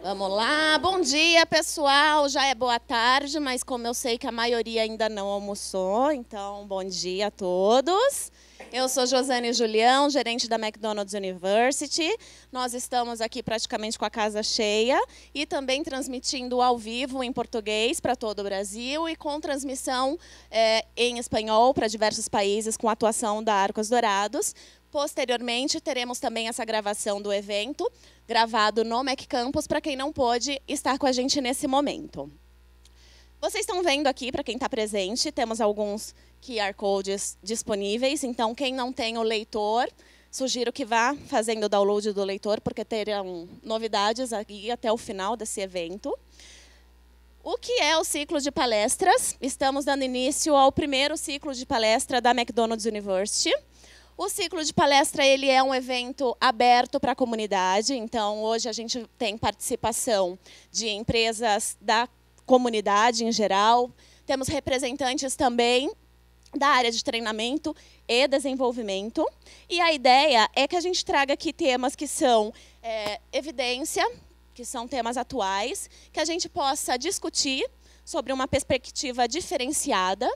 Vamos lá, bom dia pessoal. Já é boa tarde, mas como eu sei que a maioria ainda não almoçou, então bom dia a todos. Eu sou Josane Julião, gerente da McDonald's University. Nós estamos aqui praticamente com a casa cheia e também transmitindo ao vivo em português para todo o Brasil e com transmissão é, em espanhol para diversos países com atuação da Arcos Dourados. Posteriormente, teremos também essa gravação do evento, gravado no Mac Campus, para quem não pôde estar com a gente nesse momento. Vocês estão vendo aqui, para quem está presente, temos alguns QR Codes disponíveis. Então, quem não tem o leitor, sugiro que vá fazendo o download do leitor, porque terão novidades aqui até o final desse evento. O que é o ciclo de palestras? Estamos dando início ao primeiro ciclo de palestra da McDonald's University. O ciclo de palestra ele é um evento aberto para a comunidade, então hoje a gente tem participação de empresas da comunidade em geral, temos representantes também da área de treinamento e desenvolvimento. E a ideia é que a gente traga aqui temas que são é, evidência, que são temas atuais, que a gente possa discutir sobre uma perspectiva diferenciada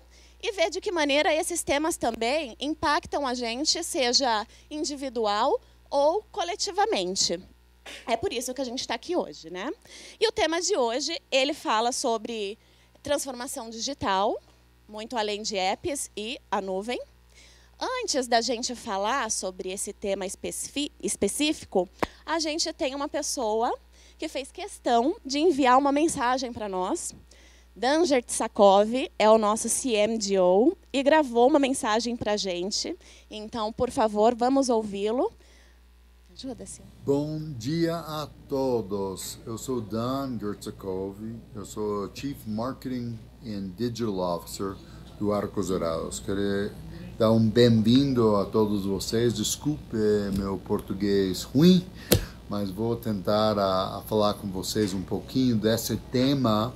e ver de que maneira esses temas também impactam a gente, seja individual ou coletivamente. É por isso que a gente está aqui hoje, né? E o tema de hoje ele fala sobre transformação digital, muito além de apps e a nuvem. Antes da gente falar sobre esse tema específico, a gente tem uma pessoa que fez questão de enviar uma mensagem para nós Dan Sakov é o nosso CMDO e gravou uma mensagem para a gente. Então, por favor, vamos ouvi-lo. Ajuda, senhor. Bom dia a todos. Eu sou Dan Gertzakov, eu sou Chief Marketing and Digital Officer do Arcos Dourados. Quero dar um bem-vindo a todos vocês. Desculpe meu português ruim, mas vou tentar a, ah, a falar com vocês um pouquinho desse tema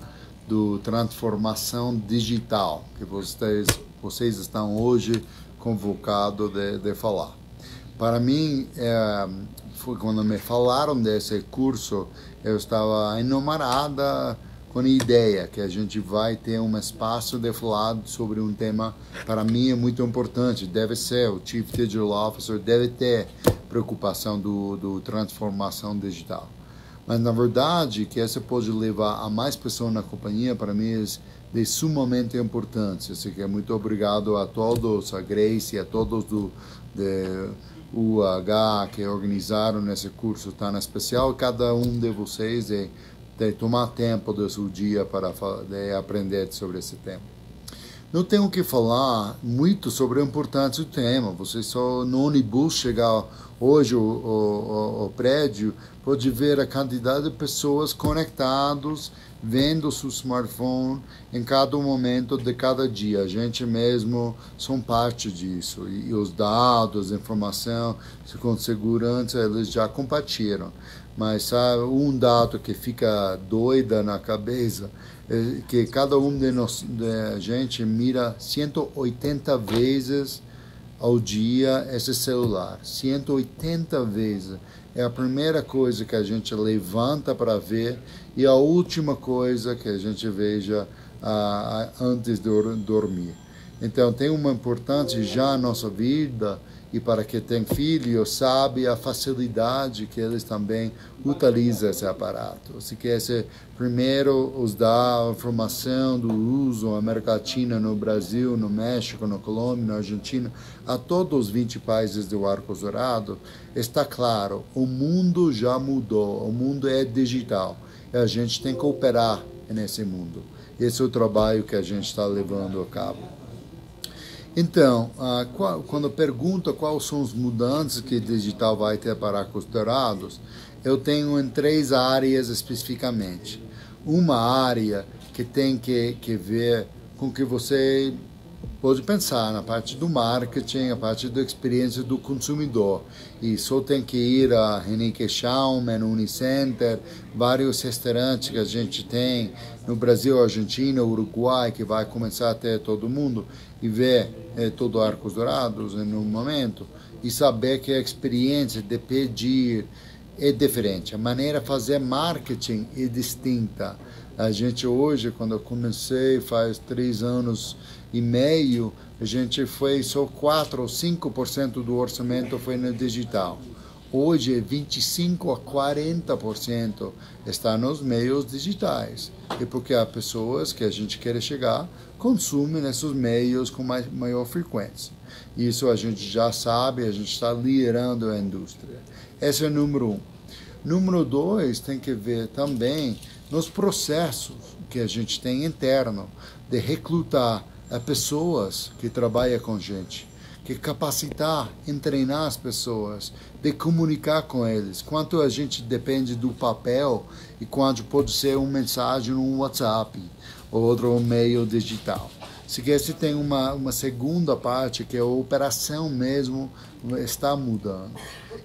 do transformação digital que vocês vocês estão hoje convocados de, de falar. Para mim, é, foi quando me falaram desse curso, eu estava enamorada com a ideia que a gente vai ter um espaço de falar sobre um tema para mim é muito importante. Deve ser o Chief Digital Officer deve ter preocupação do, do transformação digital. Mas na verdade, que essa pode levar a mais pessoas na companhia, para mim, é de sumamente importância. Assim, que é muito obrigado a todos, a Grace, a todos do de UH que organizaram esse curso tão especial. Cada um de vocês de, é, de tomar tempo do seu dia para de aprender sobre esse tema. Não tenho que falar muito sobre a importância do tema. Você só no ônibus chegar hoje ao, prédio, pode ver a quantidade de pessoas conectadas, vendo seu smartphone em cada momento de cada dia. A gente mesmo são parte disso. E, os dados, a informação, com segurança, eles já compartilham. Mas sabe, um dado que fica doida na cabeça eh, que cada um de nós, de gente mira 180 vezes ao dia esse celular. 180 vezes. É a primeira coisa que a gente levanta para ver e a última coisa que a gente veja ah, ah antes de dormir. Então, tem uma importância já na nossa vida e para quem tem filho sabe a facilidade que eles também utilizam esse aparato. Se assim quer ser primeiro os dá a informação do uso na América Latina, no Brasil, no México, na Colômbia, na Argentina, a todos os 20 países do Arco Dourado, está claro, o mundo já mudou, o mundo é digital e a gente tem que operar nesse mundo. Esse é o trabalho que a gente está levando a cabo. Então, ah, quando pergunta quais são os mudanças que o digital vai ter para costurados, eu tenho em três áreas especificamente. Uma área que tem que, que ver com que você pode pensar na parte do marketing, a parte da experiência do consumidor. E só tem que ir a Henrique Schaumann, Unicenter, vários restaurantes que a gente tem no Brasil, Argentina, Uruguai, que vai começar até todo mundo e ver é, todo Arcos Dourados no momento e saber que a experiência de pedir é diferente, a maneira de fazer marketing é distinta. A gente hoje, quando eu comecei faz três anos e meio, a gente foi só 4 ou 5% do orçamento foi no digital. Hoje, 25 a 40% está nos meios digitais. É porque há pessoas que a gente quer chegar consumem esses meios com mais, maior frequência. Isso a gente já sabe, a gente está liderando a indústria. Esse é o número um. Número dois, tem que ver também nos processos que a gente tem interno de recrutar eh, pessoas que trabalham com gente que capacitar e treinar as pessoas, de comunicar com eles. Quanto a gente depende do papel e quanto pode ser uma mensagem no WhatsApp ou outro meio digital. Se que tem uma, uma segunda parte que é a operação mesmo está mudando.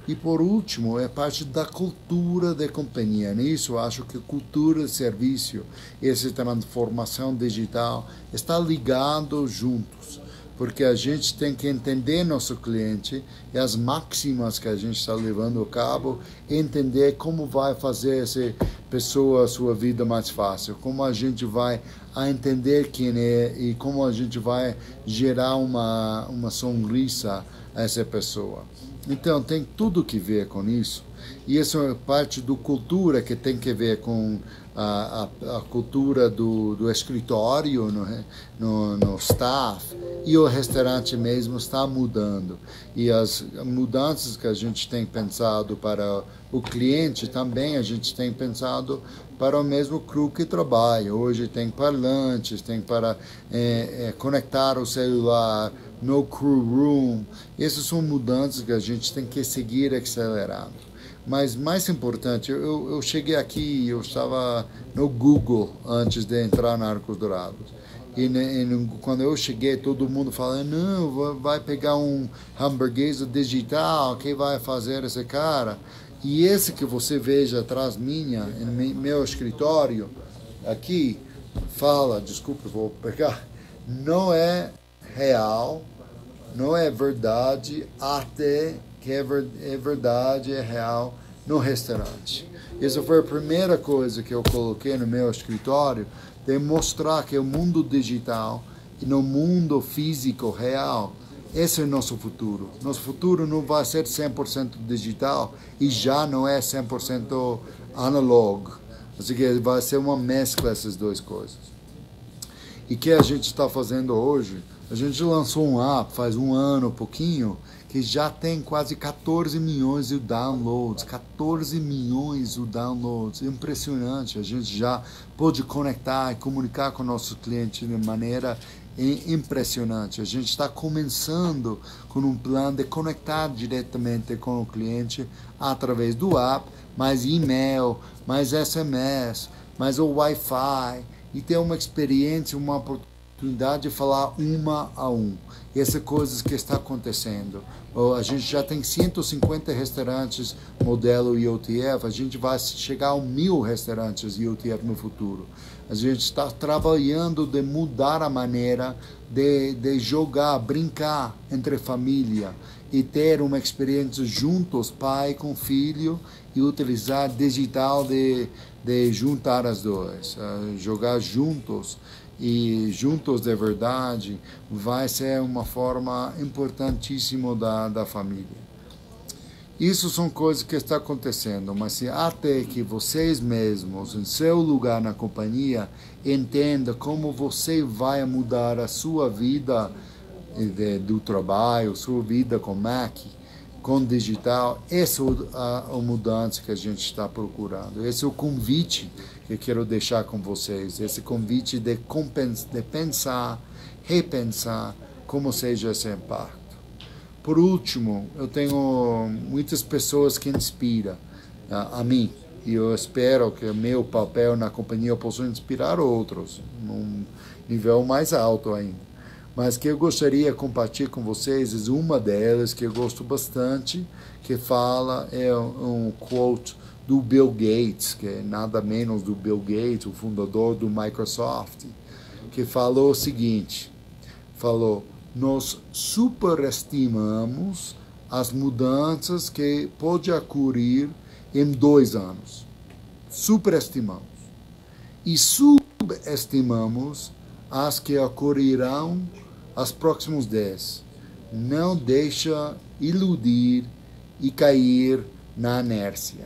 E por último, é parte da cultura da companhia. Nisso, acho que cultura de serviço, essa transformação digital está ligado junto porque a gente tem que entender nosso cliente e as máximas que a gente está levando a cabo, entender como vai fazer essa pessoa a sua vida mais fácil, como a gente vai a entender quem é e como a gente vai gerar uma, uma sonrisa a essa pessoa. Então tem tudo que ver com isso. E isso é parte do cultura que tem que ver com a, a, a cultura do, do escritório no, é? no, no, staff e o restaurante mesmo está mudando. E as mudanças que a gente tem pensado para o cliente também a gente tem pensado para o mesmo crew que trabalha. Hoje tem parlantes, tem para é, é, conectar o celular, no crew room. Essas são mudanças que a gente tem que seguir acelerando. Mas mais importante, eu, eu cheguei aqui, eu estava no Google antes de entrar na Arcos Dourados. E, e, quando eu cheguei, todo mundo falando, não, vai pegar um hamburguesa digital, quem vai fazer esse cara? E esse que você veja atrás minha, no meu escritório, aqui, fala, desculpa, vou pegar, não é real, não é verdade até que é, ver, é verdade, é real no restaurante. isso foi a primeira coisa que eu coloquei no meu escritório, de mostrar que o mundo digital e no mundo físico real, esse é o nosso futuro. Nosso futuro não vai ser 100% digital e já não é 100% analógico. Assim que vai ser uma mescla essas duas coisas. E o que a gente está fazendo hoje? A gente lançou um app faz um ano, pouquinho, que já tem quase 14 milhões de downloads, 14 milhões de downloads, impressionante. A gente já pode conectar e comunicar com nossos clientes de maneira impressionante. A gente está começando com um plano de conectar diretamente com o cliente através do app, mais e-mail, mais SMS, mais o Wi-Fi e ter uma experiência, uma oportunidade de falar uma a um. essas coisas que está acontecendo a gente já tem 150 restaurantes modelo IOTF, a gente vai chegar a mil restaurantes IOTF no futuro. A gente está trabalhando de mudar a maneira de, de jogar, brincar entre família e ter uma experiência juntos, pai com filho, e utilizar digital de, de juntar as duas, eh, jogar juntos e juntos de verdade vai ser uma forma importantíssima da, da família. Isso são coisas que está acontecendo, mas se até que vocês mesmos, em seu lugar na companhia, entenda como você vai mudar a sua vida eh, de, do trabalho, sua vida com Mac, é com digital, essa é a, a mudança que a gente está procurando. Esse é o convite que eu quero deixar com vocês, esse convite de, de pensar, repensar como seja esse impacto. Por último, eu tenho muitas pessoas que inspiram a, a mim e eu espero que meu papel na companhia possa inspirar outros num nível mais alto ainda mas que eu gostaria de compartilhar com vocês é uma delas que eu gosto bastante, que fala é um quote do Bill Gates, que é nada menos do Bill Gates, o fundador do Microsoft, que falou o seguinte: falou, nós superestimamos as mudanças que pode ocorrer em dois anos. Superestimamos. E subestimamos as que ocorrerão as próximos 10. Não deixa iludir e cair na inércia.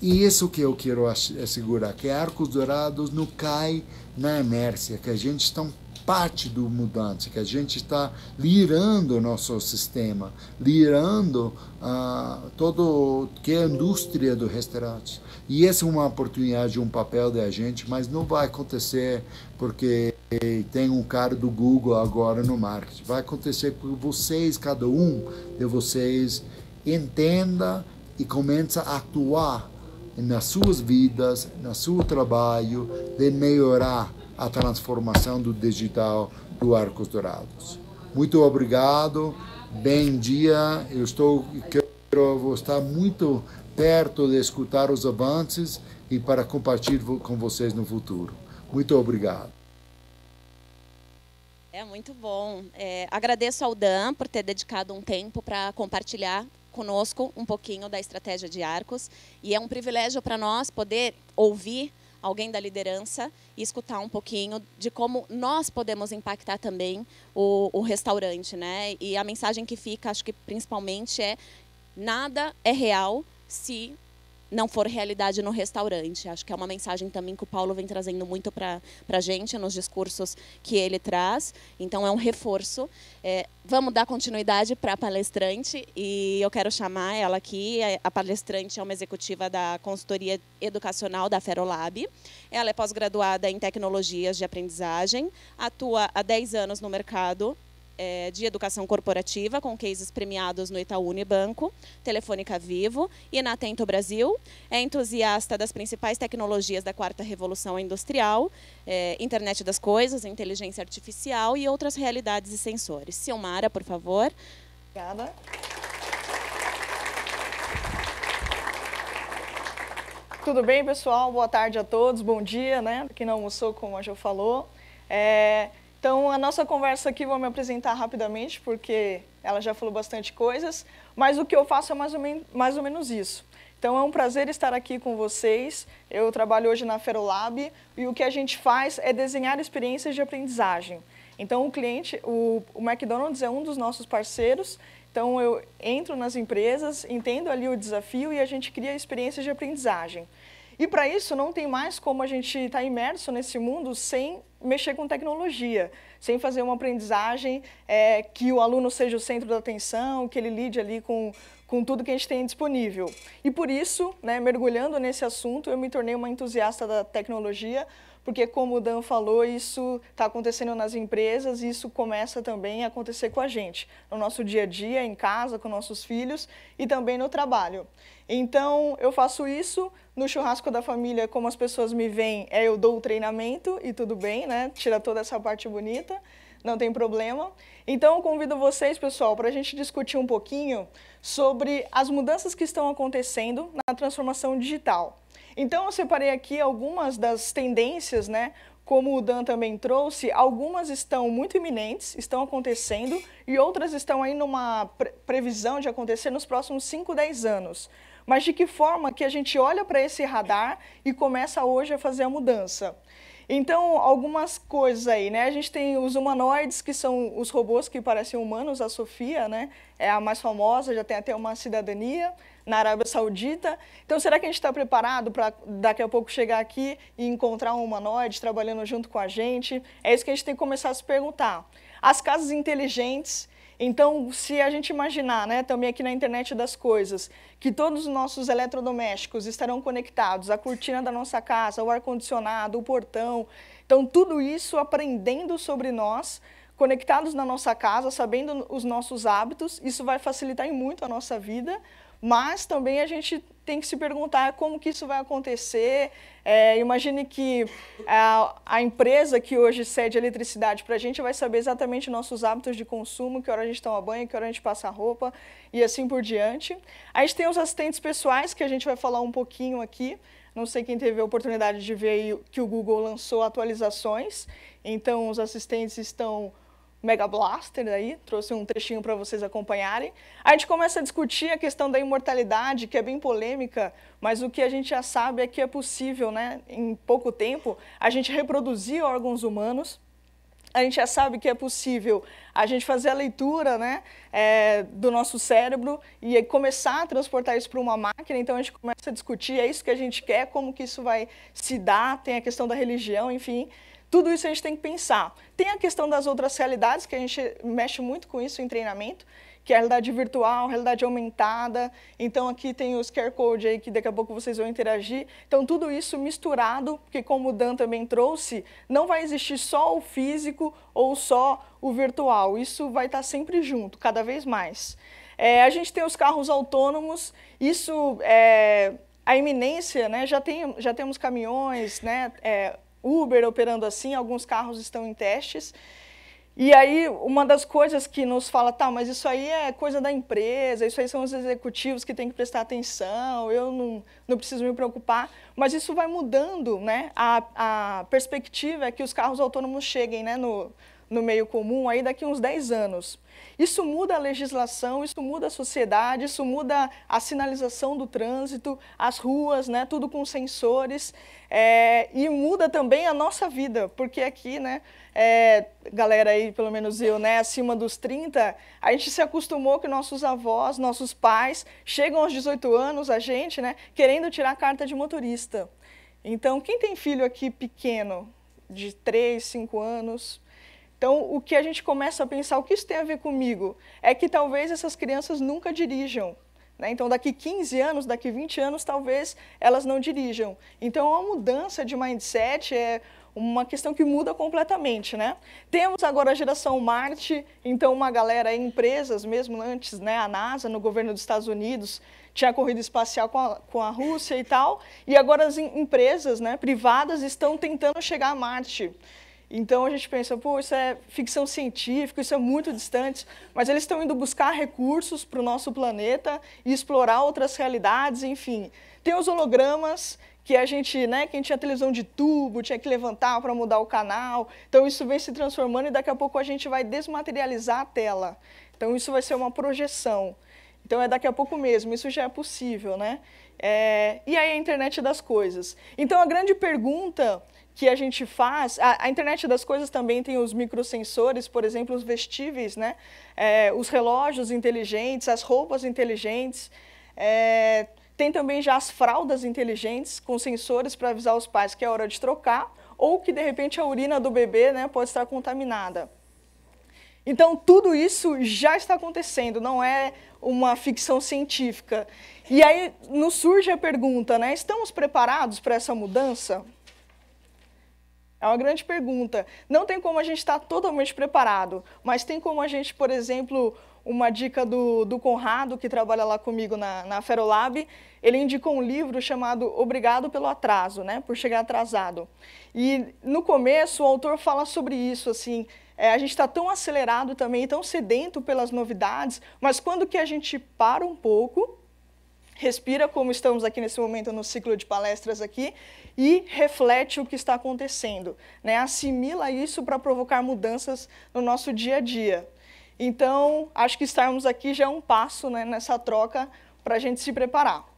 E isso que eu quero assegurar, que Arcos Dourados não cai na inércia, que a gente está parte do mudante, que a gente está lirando o nosso sistema, lirando uh, todo que é a indústria do restaurante. E essa é uma oportunidade, um papel da gente, mas não vai acontecer porque e tem um cara do Google agora no marketing. Vai acontecer com vocês, cada um de vocês entenda e começa a atuar nas suas vidas, no seu trabalho, de melhorar a transformação do digital do Arcos Dourados. Muito obrigado, bem dia. Eu estou quero vou estar muito perto de escutar os avanços e para compartilhar com vocês no futuro. Muito obrigado. É muito bom. É, agradeço ao Dan por ter dedicado um tempo para compartilhar conosco um pouquinho da estratégia de Arcos. E é um privilégio para nós poder ouvir alguém da liderança e escutar um pouquinho de como nós podemos impactar também o, o restaurante. Né? E a mensagem que fica, acho que principalmente, é nada é real se não for realidade no restaurante. Acho que é uma mensagem também que o Paulo vem trazendo muito para a gente nos discursos que ele traz. Então, é um reforço. É, vamos dar continuidade para a palestrante e eu quero chamar ela aqui. É, a palestrante é uma executiva da consultoria educacional da Ferolab. Ela é pós-graduada em tecnologias de aprendizagem, atua há 10 anos no mercado é, de Educação Corporativa, com cases premiados no Itaú Unibanco, Telefônica Vivo e na Atento Brasil. É entusiasta das principais tecnologias da quarta revolução industrial, é, internet das coisas, inteligência artificial e outras realidades e sensores. Silmara, por favor. Obrigada. Tudo bem, pessoal? Boa tarde a todos, bom dia, né? Quem não almoçou, como a Jo falou. É, então, a nossa conversa aqui, vou me apresentar rapidamente, porque ela já falou bastante coisas, mas o que eu faço é mais ou, men mais ou menos isso. Então, é um prazer estar aqui com vocês. Eu trabalho hoje na Ferolab e o que a gente faz é desenhar experiências de aprendizagem. Então, o cliente, o, o McDonald's é um dos nossos parceiros então eu entro nas empresas, entendo ali o desafio e a gente cria experiências de aprendizagem. E para isso não tem mais como a gente estar tá imerso nesse mundo sem mexer com tecnologia, sem fazer uma aprendizagem é, que o aluno seja o centro da atenção, que ele lide ali com, com tudo que a gente tem disponível. E por isso, né, mergulhando nesse assunto, eu me tornei uma entusiasta da tecnologia, porque como o Dan falou, isso está acontecendo nas empresas e isso começa também a acontecer com a gente, no nosso dia a dia, em casa, com nossos filhos e também no trabalho. Então, eu faço isso no churrasco da família, como as pessoas me veem, é eu dou o treinamento e tudo bem, né? Tira toda essa parte bonita não tem problema. Então, eu convido vocês, pessoal, para a gente discutir um pouquinho sobre as mudanças que estão acontecendo na transformação digital. Então eu separei aqui algumas das tendências, né? Como o Dan também trouxe, algumas estão muito iminentes, estão acontecendo, e outras estão aí numa pre previsão de acontecer nos próximos 5, 10 anos. Mas de que forma que a gente olha para esse radar e começa hoje a fazer a mudança? Então, algumas coisas aí, né? A gente tem os humanoides, que são os robôs que parecem humanos, a Sofia, né? É a mais famosa, já tem até uma cidadania na Arábia Saudita. Então, será que a gente está preparado para daqui a pouco chegar aqui e encontrar um humanoide trabalhando junto com a gente? É isso que a gente tem que começar a se perguntar. As casas inteligentes, então, se a gente imaginar, né, também aqui na internet das coisas, que todos os nossos eletrodomésticos estarão conectados, a cortina da nossa casa, o ar-condicionado, o portão, então tudo isso aprendendo sobre nós, conectados na nossa casa, sabendo os nossos hábitos, isso vai facilitar muito a nossa vida, mas também a gente tem que se perguntar como que isso vai acontecer. É, imagine que a, a, empresa que hoje cede eletricidade para a gente vai saber exatamente nossos hábitos de consumo, que hora a gente toma banho, que hora a gente passa roupa e assim por diante. A gente tem os assistentes pessoais, que a gente vai falar um pouquinho aqui. Não sei quem teve a oportunidade de ver que o Google lançou atualizações. Então, os assistentes estão Mega Blaster aí, trouxe um trechinho para vocês acompanharem. A gente começa a discutir a questão da imortalidade, que é bem polêmica, mas o que a gente já sabe é que é possível, né, em pouco tempo, a gente reproduzir órgãos humanos. A gente já sabe que é possível a gente fazer a leitura né, é, do nosso cérebro e começar a transportar isso para uma máquina. Então a gente começa a discutir, é isso que a gente quer, como que isso vai se dar, tem a questão da religião, enfim. Tudo isso a gente tem que pensar. Tem a questão das outras realidades, que a gente mexe muito com isso em treinamento, que é a realidade virtual, realidade aumentada. Então aqui tem os QR Code aí que daqui a pouco vocês vão interagir. Então tudo isso misturado, porque como o Dan também trouxe, não vai existir só o físico ou só o virtual. Isso vai estar sempre junto, cada vez mais. É, a gente tem os carros autônomos, isso é, a iminência, né? Já, tem, já temos caminhões, né? É, Uber operando assim, alguns carros estão em testes. E aí, uma das coisas que nos fala, tá, mas isso aí é coisa da empresa, isso aí são os executivos que têm que prestar atenção, eu não, não preciso me preocupar. Mas isso vai mudando, né? A, a perspectiva é que os carros autônomos cheguem, né? No, no meio comum aí daqui uns 10 anos. Isso muda a legislação, isso muda a sociedade, isso muda a sinalização do trânsito, as ruas, né, tudo com sensores. É, e muda também a nossa vida, porque aqui, né, é, galera aí, pelo menos eu, né, acima dos 30, a gente se acostumou que nossos avós, nossos pais, chegam aos 18 anos, a gente, né, querendo tirar a carta de motorista. Então, quem tem filho aqui pequeno, de 3, 5 anos, então, o que a gente começa a pensar, o que isso tem a ver comigo? É que talvez essas crianças nunca dirijam. Né? Então, daqui 15 anos, daqui 20 anos, talvez elas não dirijam. Então, a mudança de mindset é uma questão que muda completamente, né? Temos agora a geração Marte, então uma galera, empresas mesmo antes, né, a NASA no governo dos Estados Unidos tinha corrida espacial com a, com a Rússia e tal, e agora as empresas, né, privadas estão tentando chegar a Marte. Então a gente pensa, pô, isso é ficção científica, isso é muito distante, mas eles estão indo buscar recursos para o nosso planeta e explorar outras realidades, enfim. Tem os hologramas que a gente, né, quem tinha televisão de tubo, tinha que levantar para mudar o canal. Então isso vem se transformando e daqui a pouco a gente vai desmaterializar a tela. Então isso vai ser uma projeção. Então é daqui a pouco mesmo, isso já é possível, né? É... E aí a internet das coisas. Então a grande pergunta que a gente faz. A, a, internet das coisas também tem os microsensores, por exemplo, os vestíveis, né? É, os relógios inteligentes, as roupas inteligentes. É, tem também já as fraldas inteligentes com sensores para avisar os pais que é hora de trocar ou que de repente a urina do bebê né, pode estar contaminada. Então, tudo isso já está acontecendo, não é uma ficção científica. E aí nos surge a pergunta, né? Estamos preparados para essa mudança? É uma grande pergunta. Não tem como a gente estar tá totalmente preparado, mas tem como a gente, por exemplo, uma dica do, do Conrado, que trabalha lá comigo na, na Ferolab, ele indicou um livro chamado Obrigado pelo Atraso, né? Por chegar atrasado. E no começo o autor fala sobre isso, assim, é, a gente está tão acelerado também, tão sedento pelas novidades, mas quando que a gente para um pouco respira como estamos aqui nesse momento no ciclo de palestras aqui e reflete o que está acontecendo, né? assimila isso para provocar mudanças no nosso dia a dia. Então, acho que estarmos aqui já é um passo né, nessa troca para a gente se preparar.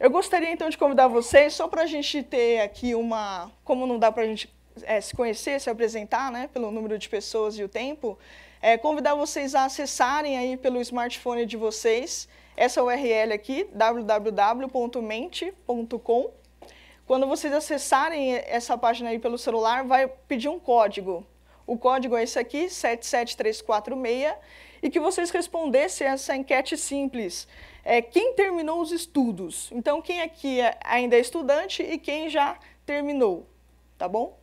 Eu gostaria então de convidar vocês, só para a gente ter aqui uma. Como não dá para a gente é, se conhecer, se apresentar, né, pelo número de pessoas e o tempo, é, convidar vocês a acessarem aí pelo smartphone de vocês essa URL aqui, www.mente.com.br quando vocês acessarem essa página aí pelo celular, vai pedir um código. O código é esse aqui, 77346, e que vocês respondessem essa enquete simples. É, quem terminou os estudos? Então, quem aqui é, ainda é estudante e quem já terminou, tá bom?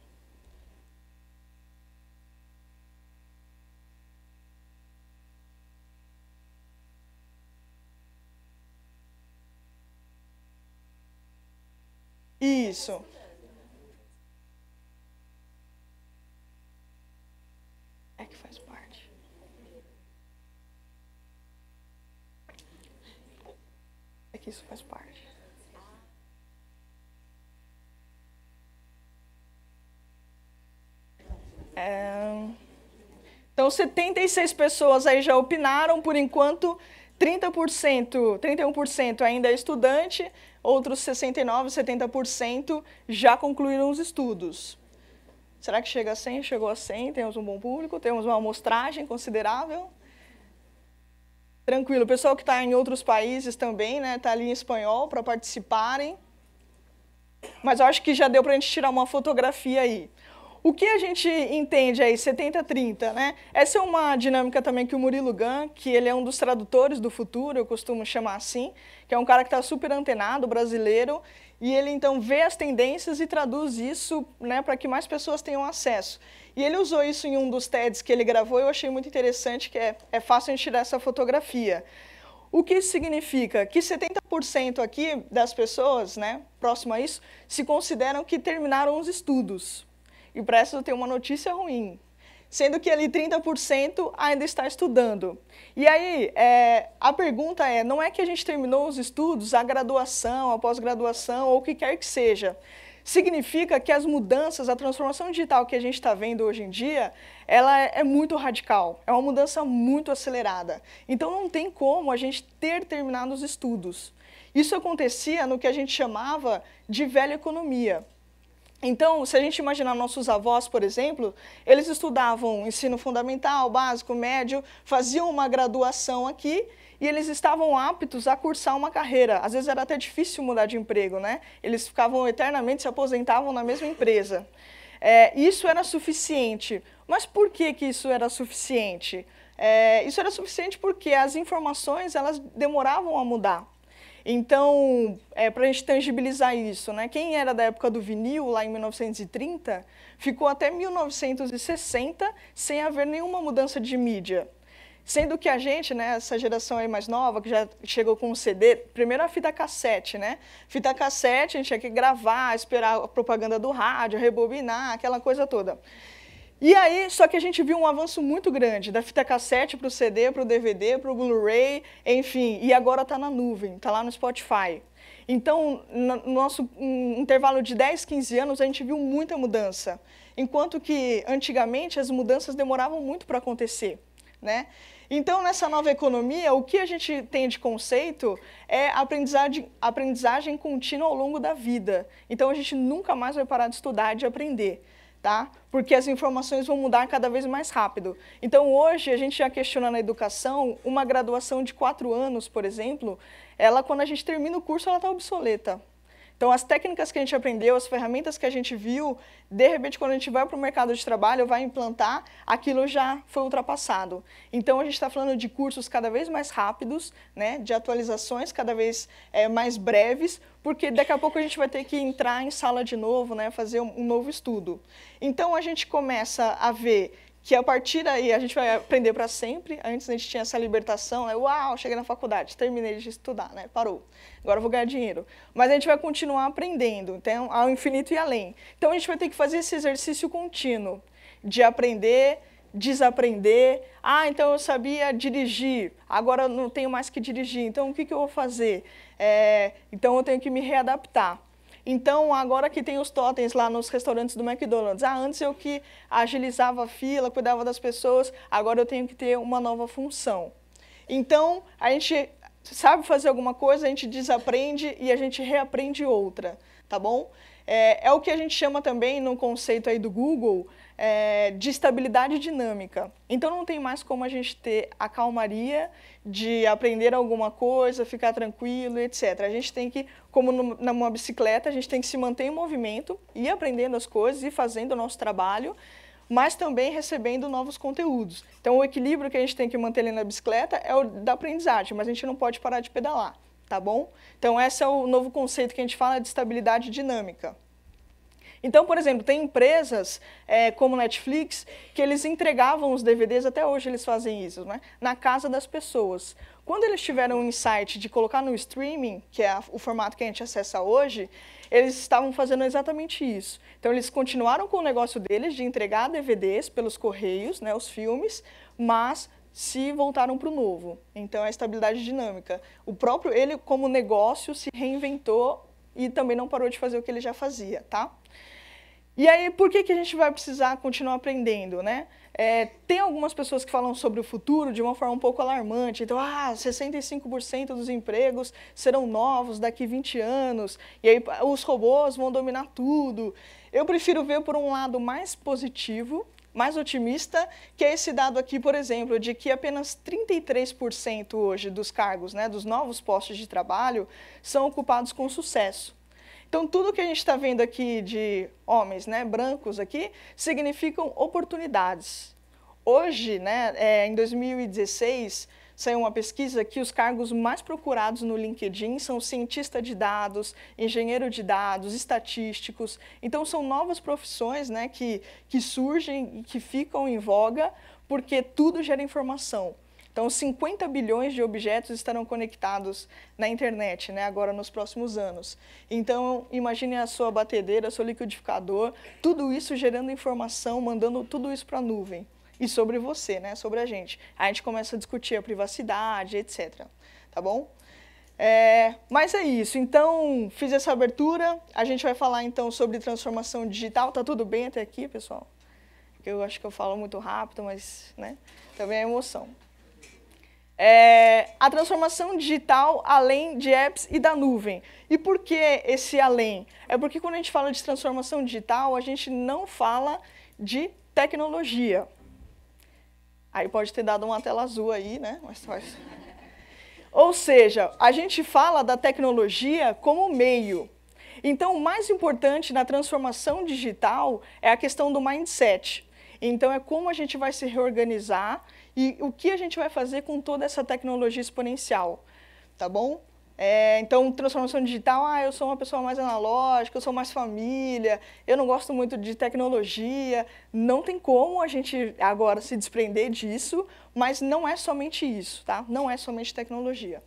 Isso. É que faz parte. É que isso faz parte. É... Então, 76 pessoas aí já opinaram, por enquanto 30%, 31% ainda é estudante, outros 69%, 70% já concluíram os estudos. Será que chega a 100? Chegou a 100, temos um bom público, temos uma amostragem considerável. Tranquilo, o pessoal que está em outros países também, né, está ali em espanhol para participarem. Mas eu acho que já deu para a gente tirar uma fotografia aí. O que a gente entende aí, 70-30, né? Essa é uma dinâmica também que o Murilo Gan, que ele é um dos tradutores do futuro, eu costumo chamar assim, que é um cara que está super antenado, brasileiro, e ele então vê as tendências e traduz isso né, para que mais pessoas tenham acesso. E ele usou isso em um dos TEDs que ele gravou, eu achei muito interessante, que é, é fácil a gente tirar essa fotografia. O que isso significa? Que 70% aqui das pessoas, né, próximo a isso, se consideram que terminaram os estudos e para a eu tenho uma notícia ruim. Sendo que ali 30% ainda está estudando. E aí, é, a pergunta é: não é que a gente terminou os estudos, a graduação, a pós-graduação ou o que quer que seja. Significa que as mudanças, a transformação digital que a gente está vendo hoje em dia, ela é, é muito radical, é uma mudança muito acelerada. Então não tem como a gente ter terminado os estudos. Isso acontecia no que a gente chamava de velha economia. Então, se a gente imaginar nossos avós, por exemplo, eles estudavam ensino fundamental, básico, médio, faziam uma graduação aqui e eles estavam aptos a cursar uma carreira. Às vezes era até difícil mudar de emprego, né? Eles ficavam eternamente, se aposentavam na mesma empresa. É, isso era suficiente. Mas por que, que isso era suficiente? É, isso era suficiente porque as informações elas demoravam a mudar. Então, é, para a gente tangibilizar isso, né? quem era da época do vinil, lá em 1930, ficou até 1960 sem haver nenhuma mudança de mídia. Sendo que a gente, né, essa geração aí mais nova, que já chegou com o CD, primeiro a fita cassete, né? Fita cassete, a gente tinha que gravar, esperar a propaganda do rádio, rebobinar, aquela coisa toda. E aí, só que a gente viu um avanço muito grande da fita cassete para o CD, para o DVD, para o Blu-ray, enfim, e agora está na nuvem, está lá no Spotify. Então, no nosso intervalo de 10, 15 anos, a gente viu muita mudança, enquanto que antigamente as mudanças demoravam muito para acontecer. Né? Então, nessa nova economia, o que a gente tem de conceito é aprendizagem, aprendizagem contínua ao longo da vida. Então, a gente nunca mais vai parar de estudar, de aprender tá? Porque as informações vão mudar cada vez mais rápido. Então, hoje, a gente já questiona na educação uma graduação de quatro anos, por exemplo, ela, quando a gente termina o curso, ela está obsoleta. Então, as técnicas que a gente aprendeu, as ferramentas que a gente viu, de repente, quando a gente vai para o mercado de trabalho, vai implantar, aquilo já foi ultrapassado. Então, a gente está falando de cursos cada vez mais rápidos, né, de atualizações cada vez é, mais breves, porque daqui a pouco a gente vai ter que entrar em sala de novo, né, fazer um, um novo estudo. Então a gente começa a ver que a partir daí a gente vai aprender para sempre. Antes a gente tinha essa libertação, né? Uau, cheguei na faculdade, terminei de estudar, né? Parou. Agora vou ganhar dinheiro. Mas a gente vai continuar aprendendo, então, ao infinito e além. Então a gente vai ter que fazer esse exercício contínuo de aprender, desaprender. Ah, então eu sabia dirigir, agora não tenho mais que dirigir. Então o que, que eu vou fazer? É, então eu tenho que me readaptar. Então, agora que tem os totens lá nos restaurantes do McDonald's, ah, antes eu que agilizava a fila, cuidava das pessoas, agora eu tenho que ter uma nova função. Então, a gente sabe fazer alguma coisa, a gente desaprende e a gente reaprende outra, tá bom? É, é o que a gente chama também no conceito aí do Google, é, de estabilidade dinâmica. Então não tem mais como a gente ter a calmaria de aprender alguma coisa, ficar tranquilo, etc. A gente tem que, como numa bicicleta, a gente tem que se manter em movimento, e aprendendo as coisas e fazendo o nosso trabalho, mas também recebendo novos conteúdos. Então o equilíbrio que a gente tem que manter ali na bicicleta é o da aprendizagem, mas a gente não pode parar de pedalar, tá bom? Então esse é o novo conceito que a gente fala de estabilidade dinâmica. Então, por exemplo, tem empresas é, como Netflix que eles entregavam os DVDs, até hoje eles fazem isso, né? na casa das pessoas. Quando eles tiveram o um insight de colocar no streaming, que é a, o formato que a gente acessa hoje, eles estavam fazendo exatamente isso. Então, eles continuaram com o negócio deles de entregar DVDs pelos correios, né, os filmes, mas se voltaram para o novo. Então, é a estabilidade dinâmica. O próprio, ele como negócio, se reinventou e também não parou de fazer o que ele já fazia, tá? E aí, por que, que a gente vai precisar continuar aprendendo, né? É, tem algumas pessoas que falam sobre o futuro de uma forma um pouco alarmante. Então, ah, 65% dos empregos serão novos daqui 20 anos, e aí os robôs vão dominar tudo. Eu prefiro ver por um lado mais positivo, mais otimista, que é esse dado aqui, por exemplo, de que apenas 33% hoje dos cargos, né, dos novos postos de trabalho, são ocupados com sucesso. Então, tudo que a gente está vendo aqui de homens né, brancos aqui significam oportunidades. Hoje, né, é, em 2016, saiu uma pesquisa que os cargos mais procurados no LinkedIn são cientista de dados, engenheiro de dados, estatísticos. Então, são novas profissões né, que, que surgem e que ficam em voga porque tudo gera informação. Então, 50 bilhões de objetos estarão conectados na internet, né, agora nos próximos anos. Então, imagine a sua batedeira, seu liquidificador, tudo isso gerando informação, mandando tudo isso para a nuvem. E sobre você, né, sobre a gente. Aí a gente começa a discutir a privacidade, etc. Tá bom? É, mas é isso, então fiz essa abertura, a gente vai falar então sobre transformação digital, tá tudo bem até aqui, pessoal? Eu acho que eu falo muito rápido, mas né, também é emoção é, a transformação digital além de apps e da nuvem. E por que esse além? É porque quando a gente fala de transformação digital, a gente não fala de tecnologia. Aí pode ter dado uma tela azul aí, né? Mas faz... Ou seja, a gente fala da tecnologia como meio. Então, o mais importante na transformação digital é a questão do mindset. Então, é como a gente vai se reorganizar e o que a gente vai fazer com toda essa tecnologia exponencial, tá bom? É, então, transformação digital, ah, eu sou uma pessoa mais analógica, eu sou mais família, eu não gosto muito de tecnologia. Não tem como a gente agora se desprender disso, mas não é somente isso, tá? Não é somente tecnologia.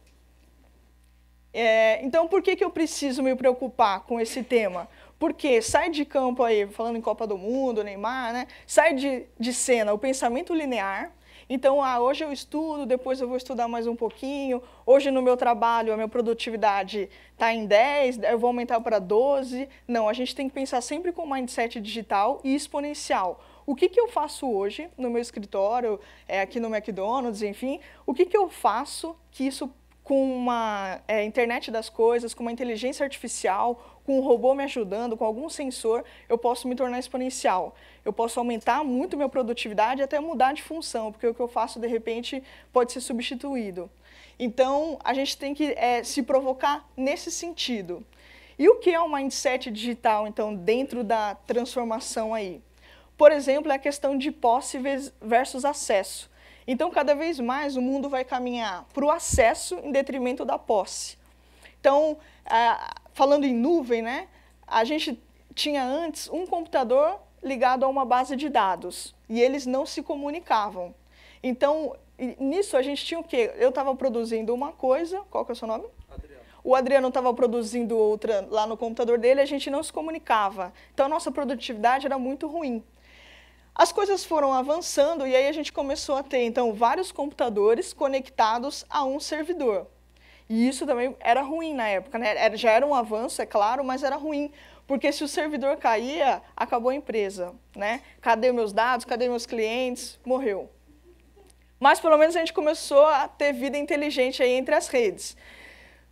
É, então, por que, que eu preciso me preocupar com esse tema? Porque sai de campo aí, falando em Copa do Mundo, Neymar, né? Sai de, de cena o pensamento linear, então, ah, hoje eu estudo, depois eu vou estudar mais um pouquinho, hoje no meu trabalho a minha produtividade está em 10, eu vou aumentar para 12. Não, a gente tem que pensar sempre com mindset digital e exponencial. O que, que eu faço hoje no meu escritório, é, aqui no McDonald's, enfim, o que, que eu faço que isso com uma é, internet das coisas, com uma inteligência artificial, com um robô me ajudando, com algum sensor, eu posso me tornar exponencial. Eu posso aumentar muito minha produtividade e até mudar de função, porque o que eu faço de repente pode ser substituído. Então, a gente tem que é, se provocar nesse sentido. E o que é o mindset digital, então, dentro da transformação aí? Por exemplo, é a questão de posse versus acesso. Então, cada vez mais o mundo vai caminhar para o acesso em detrimento da posse. Então, a, falando em nuvem, né? A gente tinha antes um computador ligado a uma base de dados e eles não se comunicavam. Então, nisso a gente tinha o quê? Eu estava produzindo uma coisa, qual que é o seu nome? Adriano. O Adriano estava produzindo outra lá no computador dele, a gente não se comunicava. Então, a nossa produtividade era muito ruim. As coisas foram avançando e aí a gente começou a ter, então, vários computadores conectados a um servidor. E isso também era ruim na época, né? Era, já era um avanço, é claro, mas era ruim, porque se o servidor caía, acabou a empresa, né? Cadê meus dados? Cadê meus clientes? Morreu. Mas pelo menos a gente começou a ter vida inteligente aí entre as redes.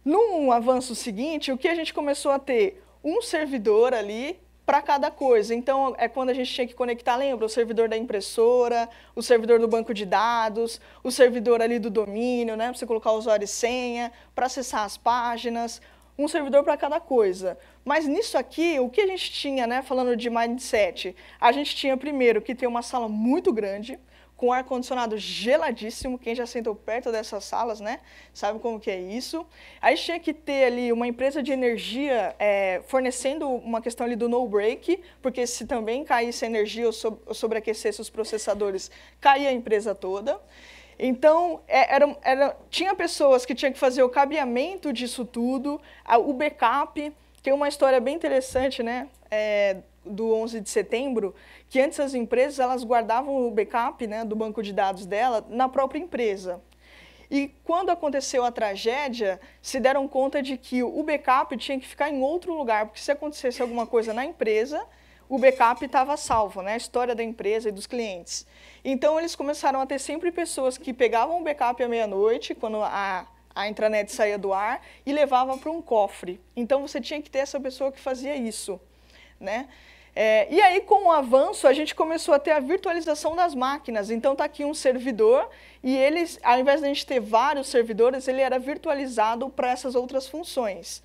Num avanço seguinte, o que a gente começou a ter? Um servidor ali para cada coisa. Então, é quando a gente tinha que conectar, lembra? O servidor da impressora, o servidor do banco de dados, o servidor ali do domínio, né? Para você colocar usuário e senha, para acessar as páginas, um servidor para cada coisa. Mas nisso aqui, o que a gente tinha, né? Falando de mindset, a gente tinha primeiro que ter uma sala muito grande, com ar condicionado geladíssimo. Quem já sentou perto dessas salas, né, sabe como que é isso. Aí tinha que ter ali uma empresa de energia é, fornecendo uma questão ali do no break, porque se também caísse a energia ou, so ou sobreaquecesse os processadores, caía a empresa toda. Então, é, era, era, tinha pessoas que tinham que fazer o cabeamento disso tudo, a, o backup. Tem uma história bem interessante, né? É, do 11 de setembro, que antes as empresas elas guardavam o backup né, do banco de dados dela na própria empresa. E quando aconteceu a tragédia, se deram conta de que o backup tinha que ficar em outro lugar, porque se acontecesse alguma coisa na empresa, o backup estava salvo, né? a história da empresa e dos clientes. Então, eles começaram a ter sempre pessoas que pegavam o backup à meia-noite, quando a, a intranet saía do ar, e levavam para um cofre. Então, você tinha que ter essa pessoa que fazia isso. Né? É, e aí, com o avanço, a gente começou a ter a virtualização das máquinas. Então, está aqui um servidor e eles, ao invés de a gente ter vários servidores, ele era virtualizado para essas outras funções.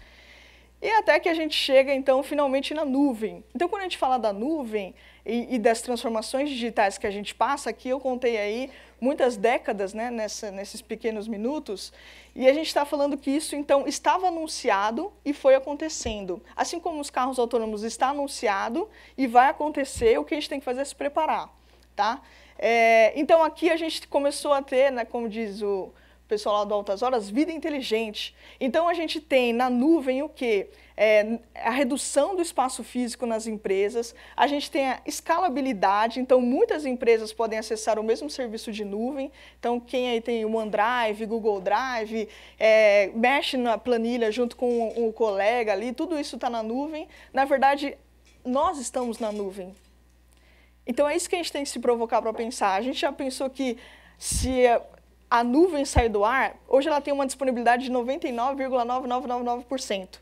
E até que a gente chega, então, finalmente na nuvem. Então, quando a gente fala da nuvem, e, e, das transformações digitais que a gente passa, aqui eu contei aí muitas décadas né, nessa, nesses pequenos minutos, e a gente está falando que isso então estava anunciado e foi acontecendo. Assim como os carros autônomos está anunciado e vai acontecer, o que a gente tem que fazer é se preparar. Tá? É, então aqui a gente começou a ter, né, como diz o, pessoal lá do Altas Horas, vida inteligente. Então a gente tem na nuvem o quê? É, a redução do espaço físico nas empresas, a gente tem a escalabilidade, então muitas empresas podem acessar o mesmo serviço de nuvem. Então, quem aí tem o OneDrive, Google Drive, é, mexe na planilha junto com o, o colega ali, tudo isso está na nuvem. Na verdade, nós estamos na nuvem. Então é isso que a gente tem que se provocar para pensar. A gente já pensou que se a nuvem sair do ar, hoje ela tem uma disponibilidade de 99,9999%.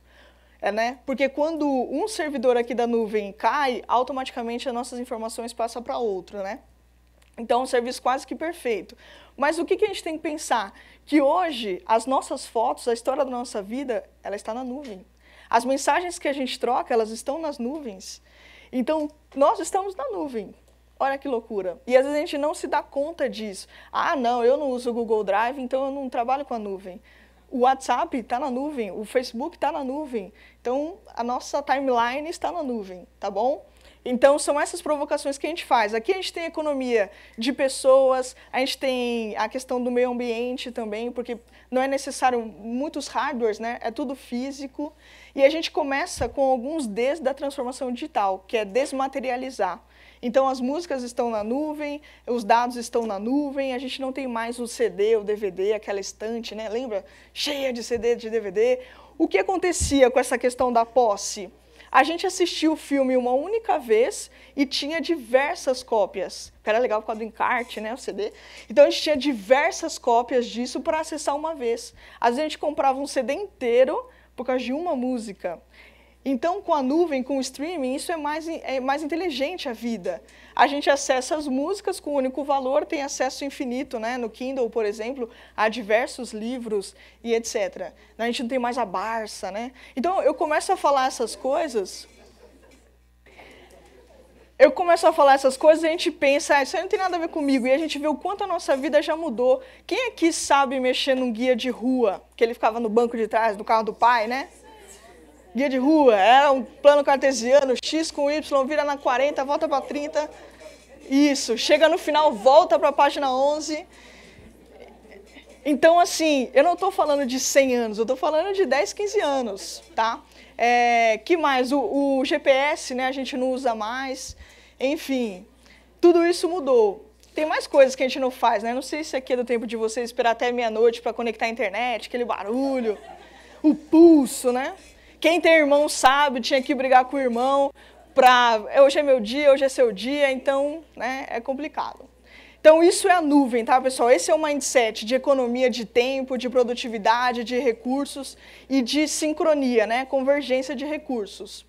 É, né? Porque quando um servidor aqui da nuvem cai, automaticamente as nossas informações passam para outro, né? Então, um serviço quase que perfeito. Mas o que, que a gente tem que pensar? Que hoje, as nossas fotos, a história da nossa vida, ela está na nuvem. As mensagens que a gente troca, elas estão nas nuvens. Então, nós estamos na nuvem. Olha que loucura. E às vezes a gente não se dá conta disso. Ah, não, eu não uso o Google Drive, então eu não trabalho com a nuvem. O WhatsApp está na nuvem, o Facebook está na nuvem. Então, a nossa timeline está na nuvem, tá bom? Então, são essas provocações que a gente faz. Aqui a gente tem economia de pessoas, a gente tem a questão do meio ambiente também, porque não é necessário muitos hardwares, né? É tudo físico. E a gente começa com alguns Ds da transformação digital, que é desmaterializar. Então as músicas estão na nuvem, os dados estão na nuvem, a gente não tem mais o CD, o DVD, aquela estante, né? Lembra? Cheia de CD, de DVD. O que acontecia com essa questão da posse? A gente assistiu o filme uma única vez e tinha diversas cópias. Era é legal por causa do encarte, né, o CD. Então a gente tinha diversas cópias disso para acessar uma vez. Às vezes a gente comprava um CD inteiro por causa de uma música. Então, com a nuvem, com o streaming, isso é mais, é mais inteligente a vida. A gente acessa as músicas com um único valor, tem acesso infinito, né? No Kindle, por exemplo, há diversos livros e etc. A gente não tem mais a Barça, né? Então, eu começo a falar essas coisas... Eu começo a falar essas coisas e a gente pensa, ah, isso aí não tem nada a ver comigo. E a gente vê o quanto a nossa vida já mudou. Quem aqui sabe mexer num guia de rua? Que ele ficava no banco de trás do carro do pai, né? guia de rua, é um plano cartesiano, X com Y, vira na 40, volta para 30. Isso, chega no final, volta para a página 11. Então, assim, eu não estou falando de 100 anos, eu estou falando de 10, 15 anos, tá? É, que mais? O, o GPS, né, a gente não usa mais. Enfim, tudo isso mudou. Tem mais coisas que a gente não faz, né? Não sei se aqui é do tempo de vocês esperar até meia-noite para conectar a internet, aquele barulho, o pulso, né? Quem tem irmão sabe, tinha que brigar com o irmão para hoje é meu dia, hoje é seu dia, então né, é complicado. Então isso é a nuvem, tá pessoal? Esse é o mindset de economia de tempo, de produtividade, de recursos e de sincronia, né? Convergência de recursos.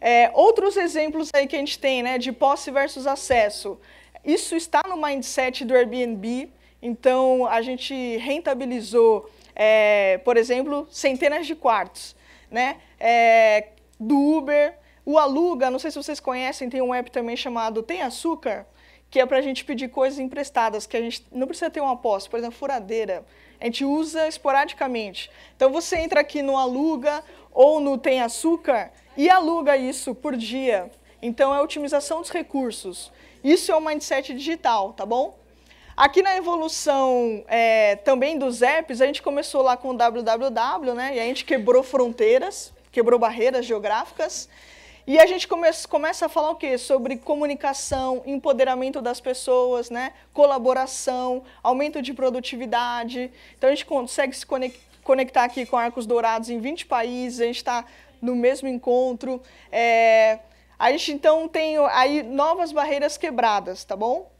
É, outros exemplos aí que a gente tem, né? De posse versus acesso. Isso está no mindset do Airbnb, então a gente rentabilizou, é, por exemplo, centenas de quartos né? É, do Uber. O Aluga, não sei se vocês conhecem, tem um app também chamado Tem Açúcar, que é para a gente pedir coisas emprestadas, que a gente não precisa ter uma posse. por exemplo, furadeira. A gente usa esporadicamente. Então você entra aqui no Aluga ou no Tem Açúcar e aluga isso por dia. Então é otimização dos recursos. Isso é o um mindset digital, tá bom? Aqui na evolução é, também dos apps, a gente começou lá com o www, né? E a gente quebrou fronteiras, quebrou barreiras geográficas. E a gente come começa a falar o quê? Sobre comunicação, empoderamento das pessoas, né? colaboração, aumento de produtividade. Então a gente consegue se conectar aqui com Arcos Dourados em 20 países, a gente está no mesmo encontro. É... A gente então tem aí novas barreiras quebradas, tá bom?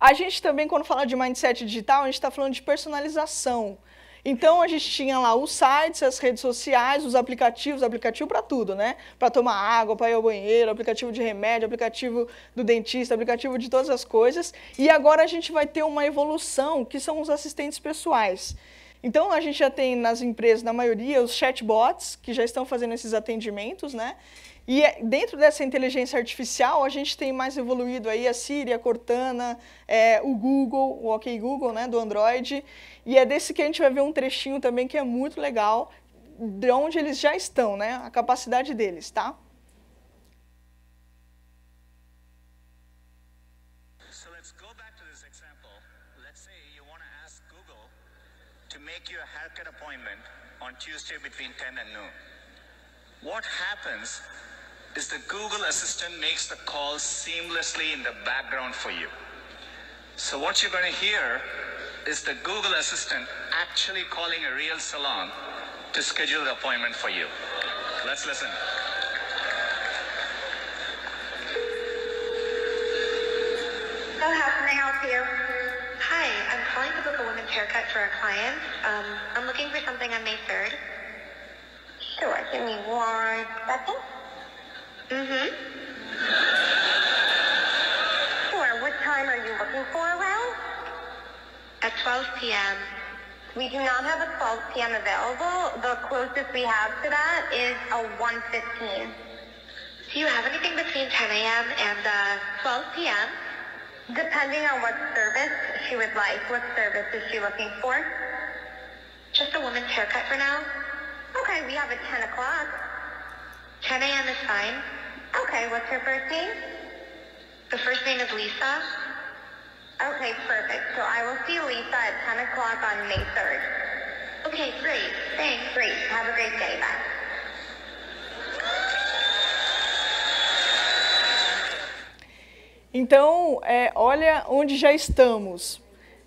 A gente também, quando fala de mindset digital, a gente está falando de personalização. Então a gente tinha lá os sites, as redes sociais, os aplicativos, aplicativo para tudo, né? Para tomar água, para ir ao banheiro, aplicativo de remédio, aplicativo do dentista, aplicativo de todas as coisas. E agora a gente vai ter uma evolução que são os assistentes pessoais. Então a gente já tem nas empresas, na maioria, os chatbots que já estão fazendo esses atendimentos, né? E é, dentro dessa inteligência artificial, a gente tem mais evoluído aí a Siri, a Cortana, é, o Google, o OK Google, né, do Android. E é desse que a gente vai ver um trechinho também que é muito legal, de onde eles já estão, né, a capacidade deles, tá? make you a haircut appointment on Tuesday between 10 and noon. What happens is the Google Assistant makes the call seamlessly in the background for you. So what you're going to hear is the Google Assistant actually calling a real salon to schedule the appointment for you. Let's listen. Hello, how can I help you? Hi, I'm calling to book a women's haircut for a client. Um, I'm looking for something on May 3rd. Sure, give me one second. Mm-hmm. Sure, what time are you looking for around? At 12 p.m. We do not have a 12 p.m. available. The closest we have to that is a 1.15. Do you have anything between 10 a.m. and uh, 12 p.m.? Depending on what service she would like. What service is she looking for? Just a woman's haircut for now. Okay, we have a 10 o'clock. 10 a.m. is fine. Okay, what's her birth name? The first name is Lisa. Okay, perfect. So I will see Lisa at 10 o'clock on May 3rd. Okay, great. Thanks. Great. Have a great day. Bye. Então, é, olha onde já estamos.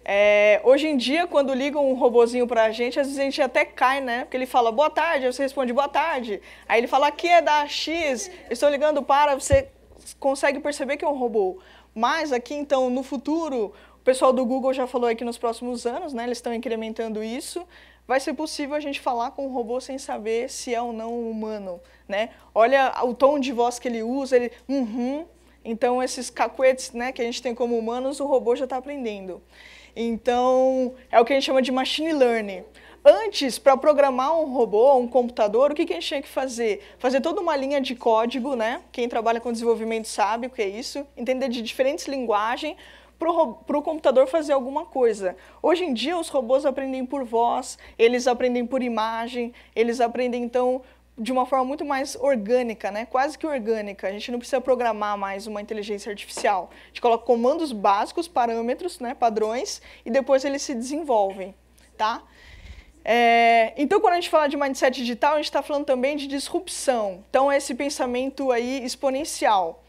É, hoje em dia, quando ligam um robozinho pra gente, às vezes a gente até cai, né? Porque ele fala boa tarde, você responde boa tarde. Aí ele fala aqui é da X, estou ligando para, você consegue perceber que é um robô. Mas aqui então, no futuro, o pessoal do Google já falou aí que nos próximos anos, né? Eles estão incrementando isso. Vai ser possível a gente falar com um robô sem saber se é ou não humano, né? Olha o tom de voz que ele usa, ele uhum. Então esses cacuetes, né, que a gente tem como humanos, o robô já está aprendendo. Então, é o que a gente chama de machine learning. Antes, para programar um robô, um computador, o que, a gente tinha que fazer? Fazer toda uma linha de código, né? Quem trabalha com desenvolvimento sabe o que é isso. Entender de diferentes linguagens para o computador fazer alguma coisa. Hoje em dia, os robôs aprendem por voz, eles aprendem por imagem, eles aprendem, então, de uma forma muito mais orgânica, né? quase que orgânica. A gente não precisa programar mais uma inteligência artificial. A gente coloca comandos básicos, parâmetros, né? padrões, e depois eles se desenvolvem. Tá? É, então, quando a gente fala de mindset digital, a gente está falando também de disrupção. Então, é esse pensamento aí exponencial.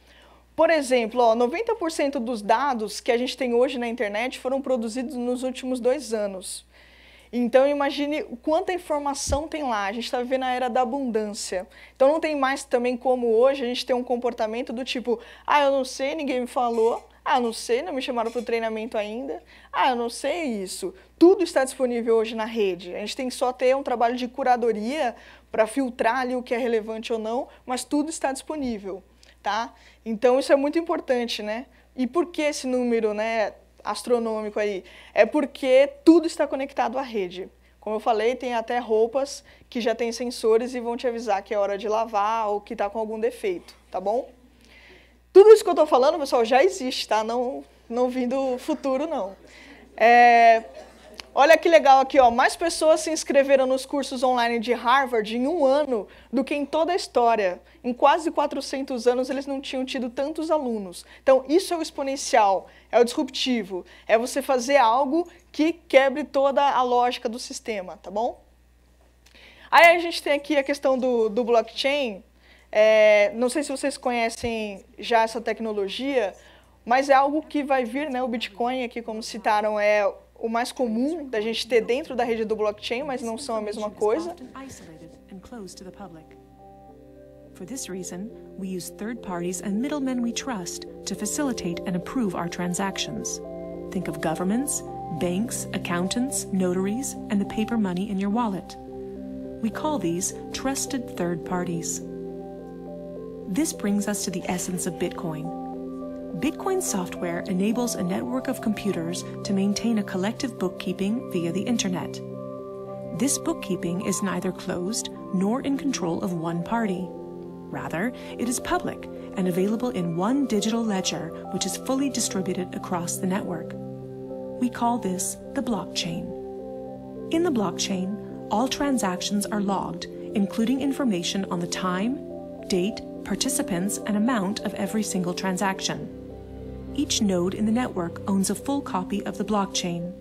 Por exemplo, ó, 90% dos dados que a gente tem hoje na internet foram produzidos nos últimos dois anos. Então imagine quanta informação tem lá. A gente está vivendo a era da abundância. Então não tem mais também como hoje a gente ter um comportamento do tipo, ah, eu não sei, ninguém me falou. Ah, não sei, não me chamaram para o treinamento ainda. Ah, eu não sei isso. Tudo está disponível hoje na rede. A gente tem que só ter um trabalho de curadoria para filtrar ali o que é relevante ou não, mas tudo está disponível, tá? Então isso é muito importante, né? E por que esse número, né? astronômico aí? É porque tudo está conectado à rede. Como eu falei, tem até roupas que já tem sensores e vão te avisar que é hora de lavar ou que está com algum defeito, tá bom? Tudo isso que eu estou falando, pessoal, já existe, tá? Não, não vindo futuro, não. É, Olha que legal aqui, ó. Mais pessoas se inscreveram nos cursos online de Harvard em um ano do que em toda a história. Em quase 400 anos eles não tinham tido tantos alunos. Então isso é o exponencial, é o disruptivo, é você fazer algo que quebre toda a lógica do sistema, tá bom? Aí a gente tem aqui a questão do, do blockchain. É, não sei se vocês conhecem já essa tecnologia, mas é algo que vai vir, né? O Bitcoin aqui, como citaram, é o mais comum da gente ter dentro da rede do blockchain, mas não são a mesma coisa. For this reason, we use third parties and middlemen we trust to facilitate and approve our transactions. Think of governments, banks, accountants, notaries, and the paper money in your wallet. We call these trusted third parties. This brings us to the essence of Bitcoin Bitcoin software enables a network of computers to maintain a collective bookkeeping via the internet. This bookkeeping is neither closed nor in control of one party. Rather, it is public and available in one digital ledger which is fully distributed across the network. We call this the blockchain. In the blockchain, all transactions are logged, including information on the time, date, participants, and amount of every single transaction each node in the network owns a full copy of the blockchain.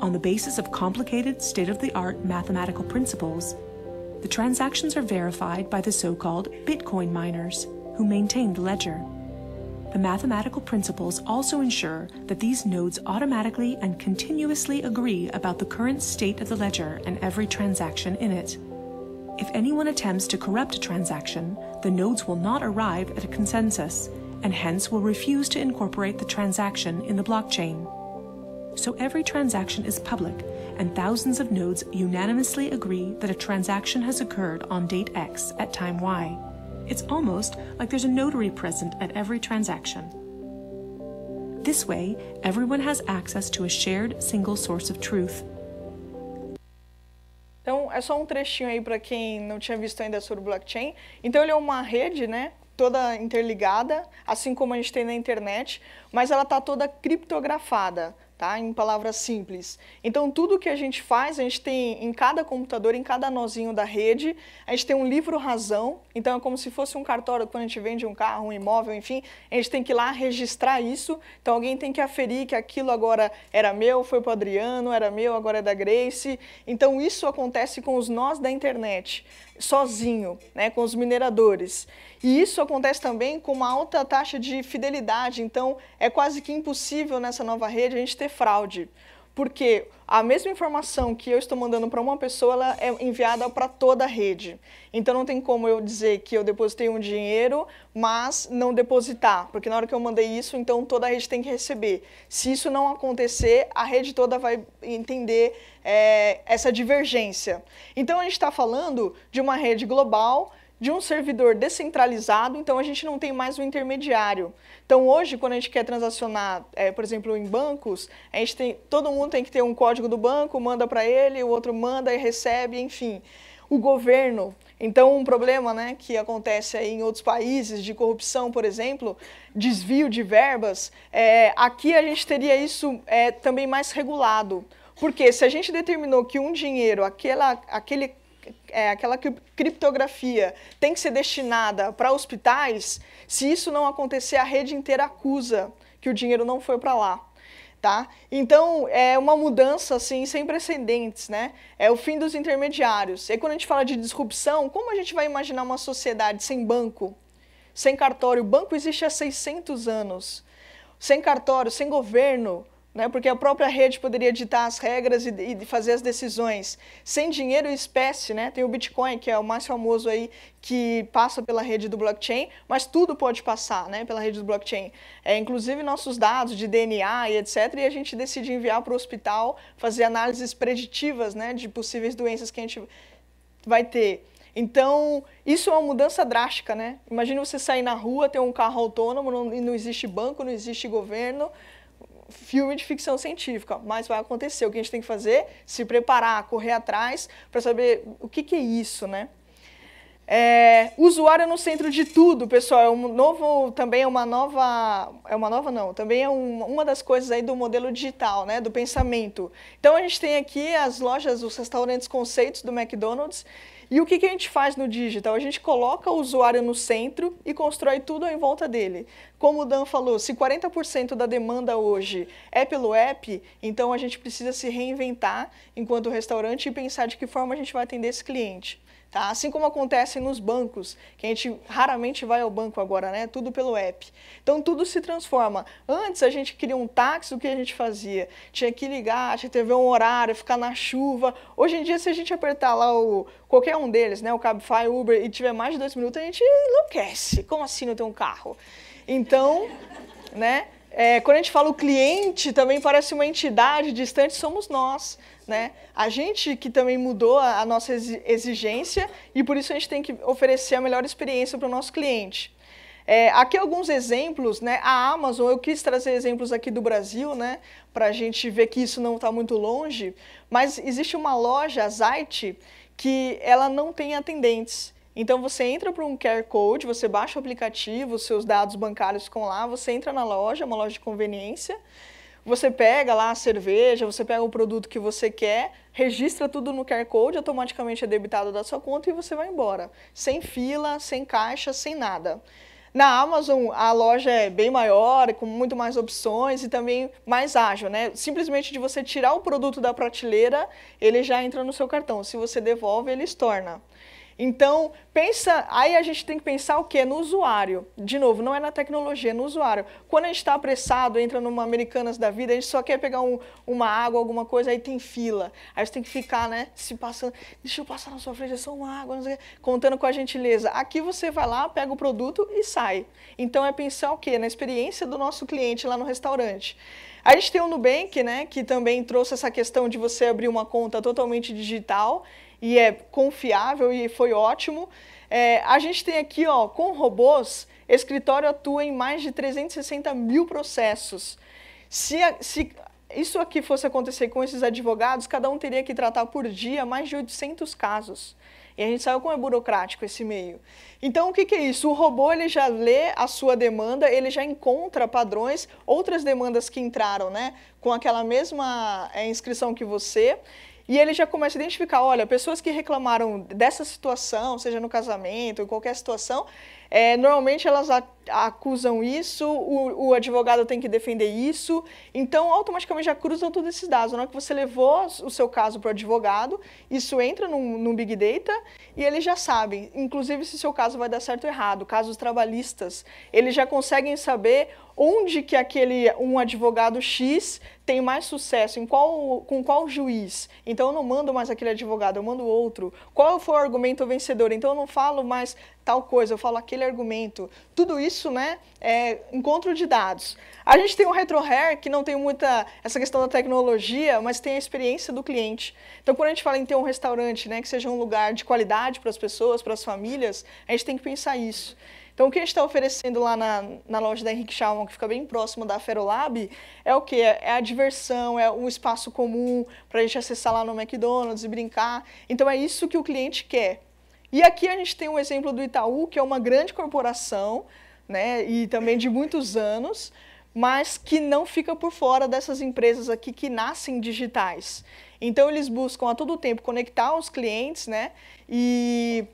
On the basis of complicated, state of the art mathematical principles, the transactions are verified by the so called Bitcoin miners, who maintain the ledger. The mathematical principles also ensure that these nodes automatically and continuously agree about the current state of the ledger and every transaction in it. If anyone attempts to corrupt a transaction, the nodes will not arrive at a consensus and hence will refuse to incorporate the transaction in the blockchain. So every transaction is public, and thousands of nodes unanimously agree that a transaction has occurred on date X at time Y. It's almost like there's a notary present at every transaction. This way, everyone has access to a shared single source of truth. Então, é só um trechinho aí para quem não tinha visto ainda sobre blockchain. Então, ele é uma rede, né, toda interligada, assim como a gente tem na internet, mas ela está toda criptografada, tá? Em palavras simples. Então tudo que a gente faz, a gente tem em cada computador, em cada nozinho da rede, a gente tem um livro razão. Então é como se fosse um cartório quando a gente vende um carro, um imóvel, enfim, a gente tem que ir lá registrar isso. Então alguém tem que aferir que aquilo agora era meu, foi para o Adriano, era meu, agora é da Grace. Então isso acontece com os nós da internet sozinho, né, com os mineradores. E isso acontece também com uma alta taxa de fidelidade, então é quase que impossível nessa nova rede a gente ter fraude porque a mesma informação que eu estou mandando para uma pessoa, ela é enviada para toda a rede. Então não tem como eu dizer que eu depositei um dinheiro, mas não depositar, porque na hora que eu mandei isso, então toda a rede tem que receber. Se isso não acontecer, a rede toda vai entender é, essa divergência. Então a gente está falando de uma rede global de um servidor descentralizado, então a gente não tem mais um intermediário. Então hoje, quando a gente quer transacionar, é, por exemplo, em bancos, a gente tem, todo mundo tem que ter um código do banco, manda para ele, o outro manda e recebe, enfim. O governo, então, um problema né, que acontece aí em outros países, de corrupção, por exemplo, desvio de verbas, é, aqui a gente teria isso é, também mais regulado. Porque se a gente determinou que um dinheiro, aquela, aquele é, aquela criptografia tem que ser destinada para hospitais, se isso não acontecer, a rede inteira acusa que o dinheiro não foi para lá. Tá? Então, é uma mudança assim, sem precedentes, né? É o fim dos intermediários. E quando a gente fala de disrupção, como a gente vai imaginar uma sociedade sem banco, sem cartório? O banco existe há 600 anos. Sem cartório, sem governo, né? porque a própria rede poderia ditar as regras e, e fazer as decisões. Sem dinheiro e espécie, né? tem o Bitcoin, que é o mais famoso aí, que passa pela rede do blockchain, mas tudo pode passar né? pela rede do blockchain. É, inclusive nossos dados de DNA e etc. E a gente decide enviar para o hospital, fazer análises preditivas né? de possíveis doenças que a gente vai ter. Então, isso é uma mudança drástica, né? Imagina você sair na rua, ter um carro autônomo, não, não existe banco, não existe governo, filme de ficção científica, mas vai acontecer. O que a gente tem que fazer? Se preparar, correr atrás para saber o que, que é isso, né? É, usuário no centro de tudo, pessoal, é um novo, também é uma nova, é uma nova não, também é um, uma das coisas aí do modelo digital, né, do pensamento. Então a gente tem aqui as lojas, os restaurantes conceitos do McDonald's e o que, que a gente faz no digital? A gente coloca o usuário no centro e constrói tudo em volta dele. Como o Dan falou, se 40% da demanda hoje é pelo app, então a gente precisa se reinventar enquanto restaurante e pensar de que forma a gente vai atender esse cliente. Tá? Assim como acontece nos bancos, que a gente raramente vai ao banco agora, né? Tudo pelo app. Então tudo se transforma. Antes a gente queria um táxi, o que a gente fazia? Tinha que ligar, tinha que ver um horário, ficar na chuva. Hoje em dia, se a gente apertar lá o qualquer um deles, né? O Cabify, Uber, e tiver mais de dois minutos, a gente enlouquece. Como assim não tem um carro? Então, né? É, quando a gente fala o cliente, também parece uma entidade distante, somos nós. Né? A gente que também mudou a, nossa exigência e por isso a gente tem que oferecer a melhor experiência para o nosso cliente. É, aqui alguns exemplos, né? A Amazon, eu quis trazer exemplos aqui do Brasil, né? Para a gente ver que isso não está muito longe. Mas existe uma loja, a Zite, que ela não tem atendentes. Então você entra para um QR Code, você baixa o aplicativo, seus dados bancários ficam lá, você entra na loja, uma loja de conveniência, você pega lá a cerveja, você pega o produto que você quer, registra tudo no QR Code, automaticamente é debitado da sua conta e você vai embora. Sem fila, sem caixa, sem nada. Na Amazon, a loja é bem maior, com muito mais opções e também mais ágil, né? Simplesmente de você tirar o produto da prateleira, ele já entra no seu cartão. Se você devolve, ele estorna. Então, pensa, aí a gente tem que pensar o que? No usuário. De novo, não é na tecnologia, é no usuário. Quando a gente está apressado, entra numa Americanas da vida, a gente só quer pegar um, uma água, alguma coisa, aí tem fila. Aí você tem que ficar, né, se passando, deixa eu passar na sua frente, é só uma água, não sei, contando com a gentileza. Aqui você vai lá, pega o produto e sai. Então é pensar o que? Na experiência do nosso cliente lá no restaurante. A gente tem o Nubank, né, que também trouxe essa questão de você abrir uma conta totalmente digital e é confiável e foi ótimo. É, a gente tem aqui, ó, com robôs, escritório atua em mais de 360 mil processos. Se, a, se isso aqui fosse acontecer com esses advogados, cada um teria que tratar por dia mais de 800 casos. E a gente sabe como é burocrático esse meio. Então, o que, que, é isso? O robô ele já lê a sua demanda, ele já encontra padrões, outras demandas que entraram né, com aquela mesma é, inscrição que você, e ele já começa a identificar, olha, pessoas que reclamaram dessa situação, seja no casamento, em qualquer situação, é, normalmente elas acusam isso, o, o, advogado tem que defender isso, então automaticamente já cruzam todos esses dados. Na hora que você levou o seu caso para o advogado, isso entra num, num, Big Data e ele já sabe, inclusive se seu caso vai dar certo ou errado, casos trabalhistas, eles já conseguem saber, onde que aquele um advogado X tem mais sucesso, em qual, com qual juiz. Então eu não mando mais aquele advogado, eu mando outro. Qual foi o argumento vencedor? Então eu não falo mais tal coisa, eu falo aquele argumento. Tudo isso, né, é encontro de dados. A gente tem o hair, que não tem muita essa questão da tecnologia, mas tem a experiência do cliente. Então quando a gente fala em ter um restaurante, né, que seja um lugar de qualidade para as pessoas, para as famílias, a gente tem que pensar isso. Então, o que a gente está oferecendo lá na, na loja da Henrique Schalman, que fica bem próximo da Ferolab, é o que? É, é a diversão, é um espaço comum para a gente acessar lá no McDonald's e brincar. Então, é isso que o cliente quer. E aqui a gente tem um exemplo do Itaú, que é uma grande corporação, né, e também de muitos anos, mas que não fica por fora dessas empresas aqui que nascem digitais. Então eles buscam a todo tempo conectar os clientes, né? E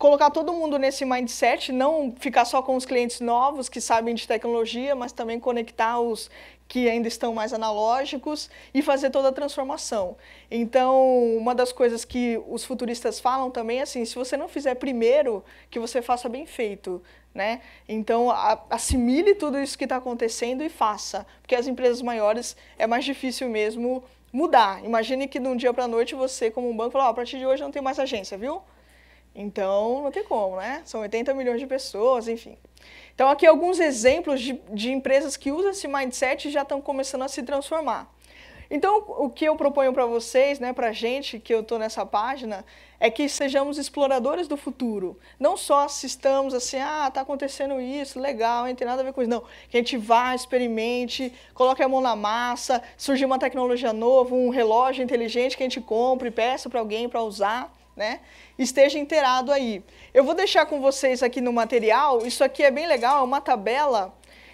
colocar todo mundo nesse mindset, não ficar só com os clientes novos que sabem de tecnologia, mas também conectar os que ainda estão mais analógicos e fazer toda a transformação. Então, uma das coisas que os futuristas falam também é assim, se você não fizer primeiro, que você faça bem feito, né? Então, a, assimile tudo isso que está acontecendo e faça, porque as empresas maiores é mais difícil mesmo mudar. Imagine que de um dia para a noite você, como um banco, fala, oh, a partir de hoje não tem mais agência, viu? Então, não tem como, né? São 80 milhões de pessoas, enfim. Então, aqui alguns exemplos de, de empresas que usam esse mindset e já estão começando a se transformar. Então, o que eu proponho para vocês, né, para a gente que eu estou nessa página, é que sejamos exploradores do futuro. Não só assistamos assim, ah, está acontecendo isso, legal, não tem nada a ver com isso. Não, que a gente vá, experimente, coloque a mão na massa, surgir uma tecnologia nova, um relógio inteligente que a gente compre, peça para alguém para usar né? Esteja inteirado aí. Eu vou deixar com vocês aqui no material, isso aqui é bem legal, é uma tabela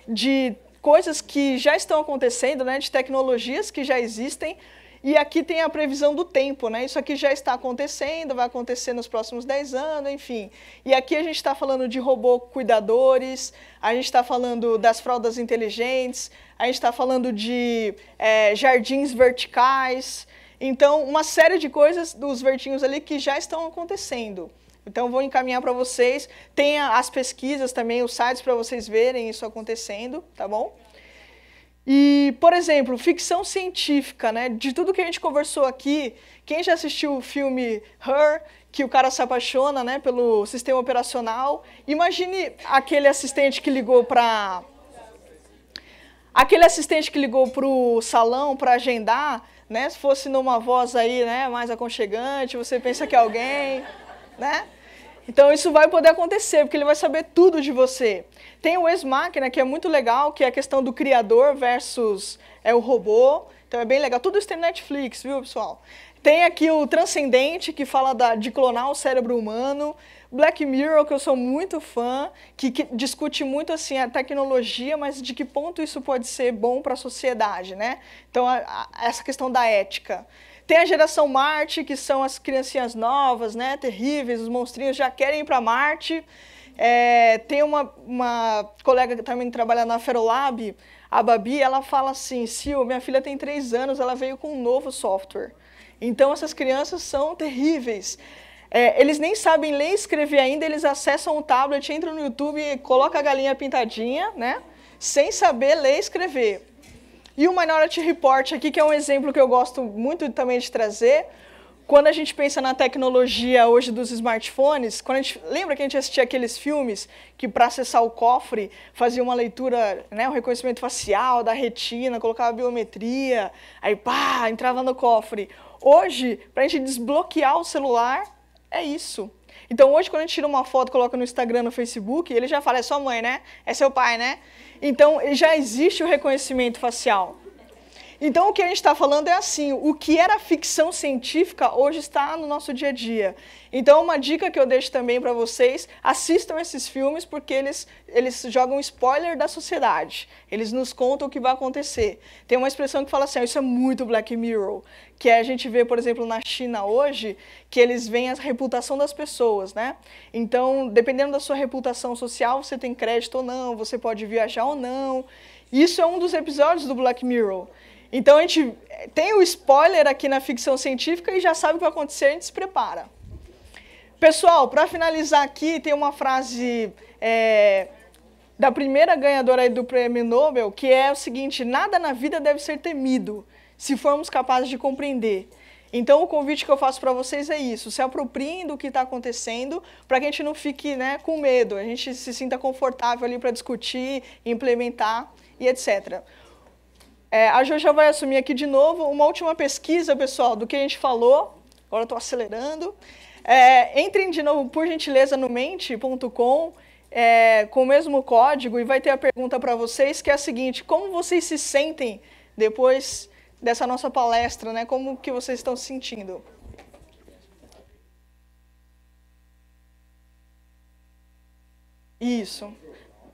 de coisas que já estão acontecendo, né, de tecnologias que já existem, e aqui tem a previsão do tempo, né? Isso aqui já está acontecendo, vai acontecer nos próximos 10 anos, enfim. E aqui a gente está falando de robô cuidadores, a gente está falando das fraldas inteligentes, a gente está falando de é, jardins verticais, então, uma série de coisas dos vertinhos ali que já estão acontecendo. Então, vou encaminhar para vocês. Tem as pesquisas também, os sites para vocês verem isso acontecendo, tá bom? E, por exemplo, ficção científica, né? De tudo que a gente conversou aqui, quem já assistiu o filme Her, que o cara se apaixona, né, pelo sistema operacional, imagine aquele assistente que ligou para aquele assistente que ligou para o salão para agendar né? Se fosse numa voz aí, né, mais aconchegante, você pensa que é alguém, né? Então isso vai poder acontecer, porque ele vai saber tudo de você. Tem o ex-máquina, que é muito legal, que é a questão do criador versus é o robô. Então é bem legal. Tudo isso tem Netflix, viu, pessoal? Tem aqui o Transcendente, que fala da, de clonar o cérebro humano. Black Mirror, que eu sou muito fã, que, que discute muito assim a tecnologia, mas de que ponto isso pode ser bom para a sociedade, né? Então, a, a, essa questão da ética. Tem a geração Marte, que são as criancinhas novas, né? Terríveis, os monstrinhos já querem ir para Marte. É, tem uma, uma colega que também trabalha na Ferolab, a Babi, ela fala assim, Sil, minha filha tem três anos, ela veio com um novo software. Então, essas crianças são terríveis. É, eles nem sabem ler e escrever ainda, eles acessam o tablet, entram no YouTube, colocam a galinha pintadinha, né? Sem saber ler e escrever. E o Minority Report aqui, que é um exemplo que eu gosto muito também de trazer, quando a gente pensa na tecnologia hoje dos smartphones, quando a gente, lembra que a gente assistia aqueles filmes que para acessar o cofre fazia uma leitura, né, um reconhecimento facial da retina, colocava biometria, aí pá, entrava no cofre. Hoje, para a gente desbloquear o celular, é isso. Então hoje quando a gente tira uma foto, coloca no Instagram, no Facebook, ele já fala, é sua mãe, né? É seu pai, né? Então já existe o reconhecimento facial. Então, o que a gente está falando é assim: o que era ficção científica hoje está no nosso dia a dia. Então, uma dica que eu deixo também para vocês: assistam esses filmes porque eles, eles jogam spoiler da sociedade. Eles nos contam o que vai acontecer. Tem uma expressão que fala assim: isso é muito Black Mirror, que é a gente vê, por exemplo, na China hoje, que eles veem a reputação das pessoas, né? Então, dependendo da sua reputação social, você tem crédito ou não, você pode viajar ou não. Isso é um dos episódios do Black Mirror. Então a gente eh, tem o spoiler aqui na ficção científica e já sabe o que vai acontecer, a gente se prepara. Pessoal, para finalizar aqui, tem uma frase é, da primeira ganhadora do prêmio Nobel, que é o seguinte: nada na vida deve ser temido, se formos capazes de compreender. Então, o convite que eu faço para vocês é isso: se apropriem do que está acontecendo, para que a gente não fique né, com medo, a gente se sinta confortável ali para discutir, implementar e etc. É, a Jojo vai assumir aqui de novo uma última pesquisa, pessoal, do que a gente falou. Agora estou acelerando. É, entrem de novo, por gentileza, no mente.com é, com o mesmo código e vai ter a pergunta para vocês que é a seguinte: como vocês se sentem depois dessa nossa palestra, né? Como que vocês estão se sentindo? Isso.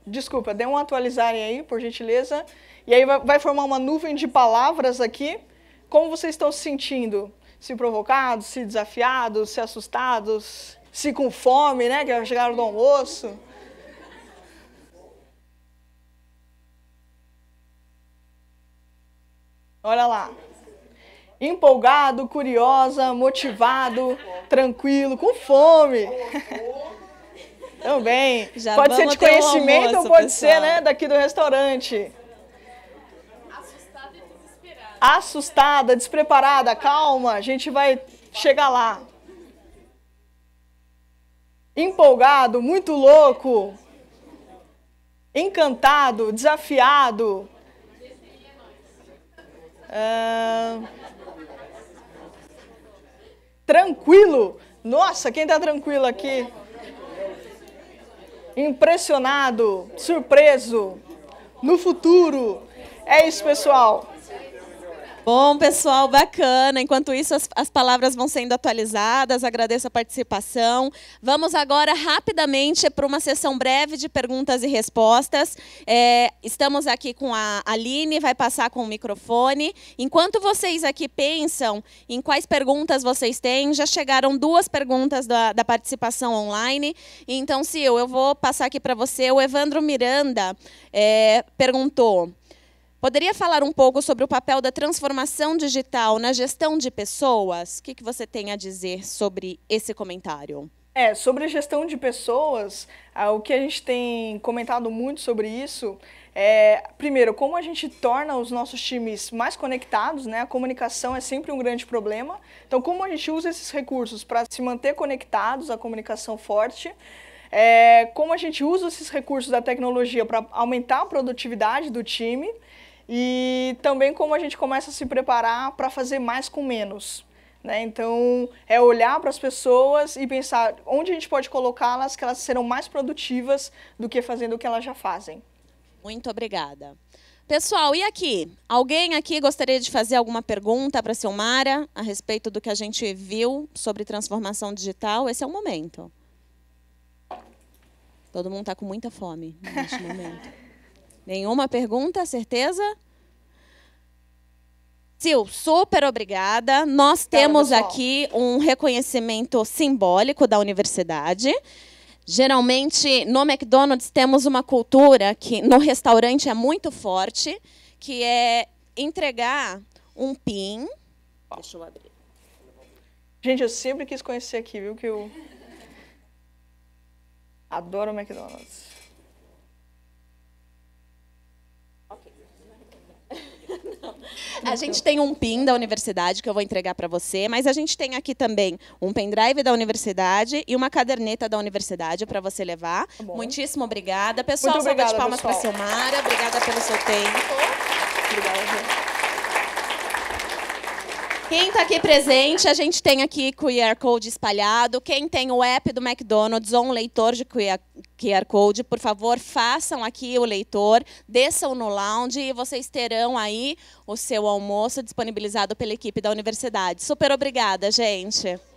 Desculpa, dê um atualizarem aí, por gentileza. E aí vai, vai formar uma nuvem de palavras aqui. Como vocês estão se sentindo? Se provocados, se desafiados, se assustados, se com fome, né? Que chegaram do almoço. Olha lá. Empolgado, curiosa, motivado, tranquilo, com fome. Também. Já Pode ser de conhecimento almoço, ou pode pessoal. ser, né, daqui do restaurante assustada, despreparada, calma, a gente vai chegar lá. Empolgado, muito louco, encantado, desafiado. É, tranquilo. Nossa, quem está tranquilo aqui? Impressionado, surpreso, no futuro. É isso, pessoal. Bom, pessoal, bacana. Enquanto isso, as, as, palavras vão sendo atualizadas. Agradeço a participação. Vamos agora rapidamente para uma sessão breve de perguntas e respostas. É, estamos aqui com a Aline, vai passar com o microfone. Enquanto vocês aqui pensam em quais perguntas vocês têm, já chegaram duas perguntas da, da participação online. Então, Sil, eu vou passar aqui para você. O Evandro Miranda é, perguntou. Poderia falar um pouco sobre o papel da transformação digital na gestão de pessoas? O que, que você tem a dizer sobre esse comentário? É, sobre a gestão de pessoas, ah, o que a gente tem comentado muito sobre isso é, primeiro, como a gente torna os nossos times mais conectados, né? A comunicação é sempre um grande problema. Então, como a gente usa esses recursos para se manter conectados, a comunicação forte. É, como a gente usa esses recursos da tecnologia para aumentar a produtividade do time e também como a gente começa a se preparar para fazer mais com menos. Né? Então, é olhar para as pessoas e pensar onde a gente pode colocá-las que elas serão mais produtivas do que fazendo o que elas já fazem. Muito obrigada. Pessoal, e aqui? Alguém aqui gostaria de fazer alguma pergunta para a Silmara a respeito do que a gente viu sobre transformação digital? Esse é o momento. Todo mundo está com muita fome neste momento. Nenhuma pergunta, certeza? Sil, super obrigada. Nós temos aqui um reconhecimento simbólico da universidade. Geralmente, no McDonald's temos uma cultura que no restaurante é muito forte, que é entregar um PIN. Deixa eu abrir. Gente, eu sempre quis conhecer aqui, viu? Que eu adoro o McDonald's. a gente tem um PIN da universidade que eu vou entregar para você, mas a gente tem aqui também um pendrive da universidade e uma caderneta da universidade para você levar. Tá Muitíssimo obrigada. Pessoal, Muito obrigada, salva de palmas para a Silmara. Obrigada pelo seu tempo. Obrigada, quem está aqui presente, a gente tem aqui QR Code espalhado. Quem tem o app do McDonald's ou um leitor de QR Code, por favor, façam aqui o leitor, desçam no lounge e vocês terão aí o seu almoço disponibilizado pela equipe da universidade. Super obrigada, gente.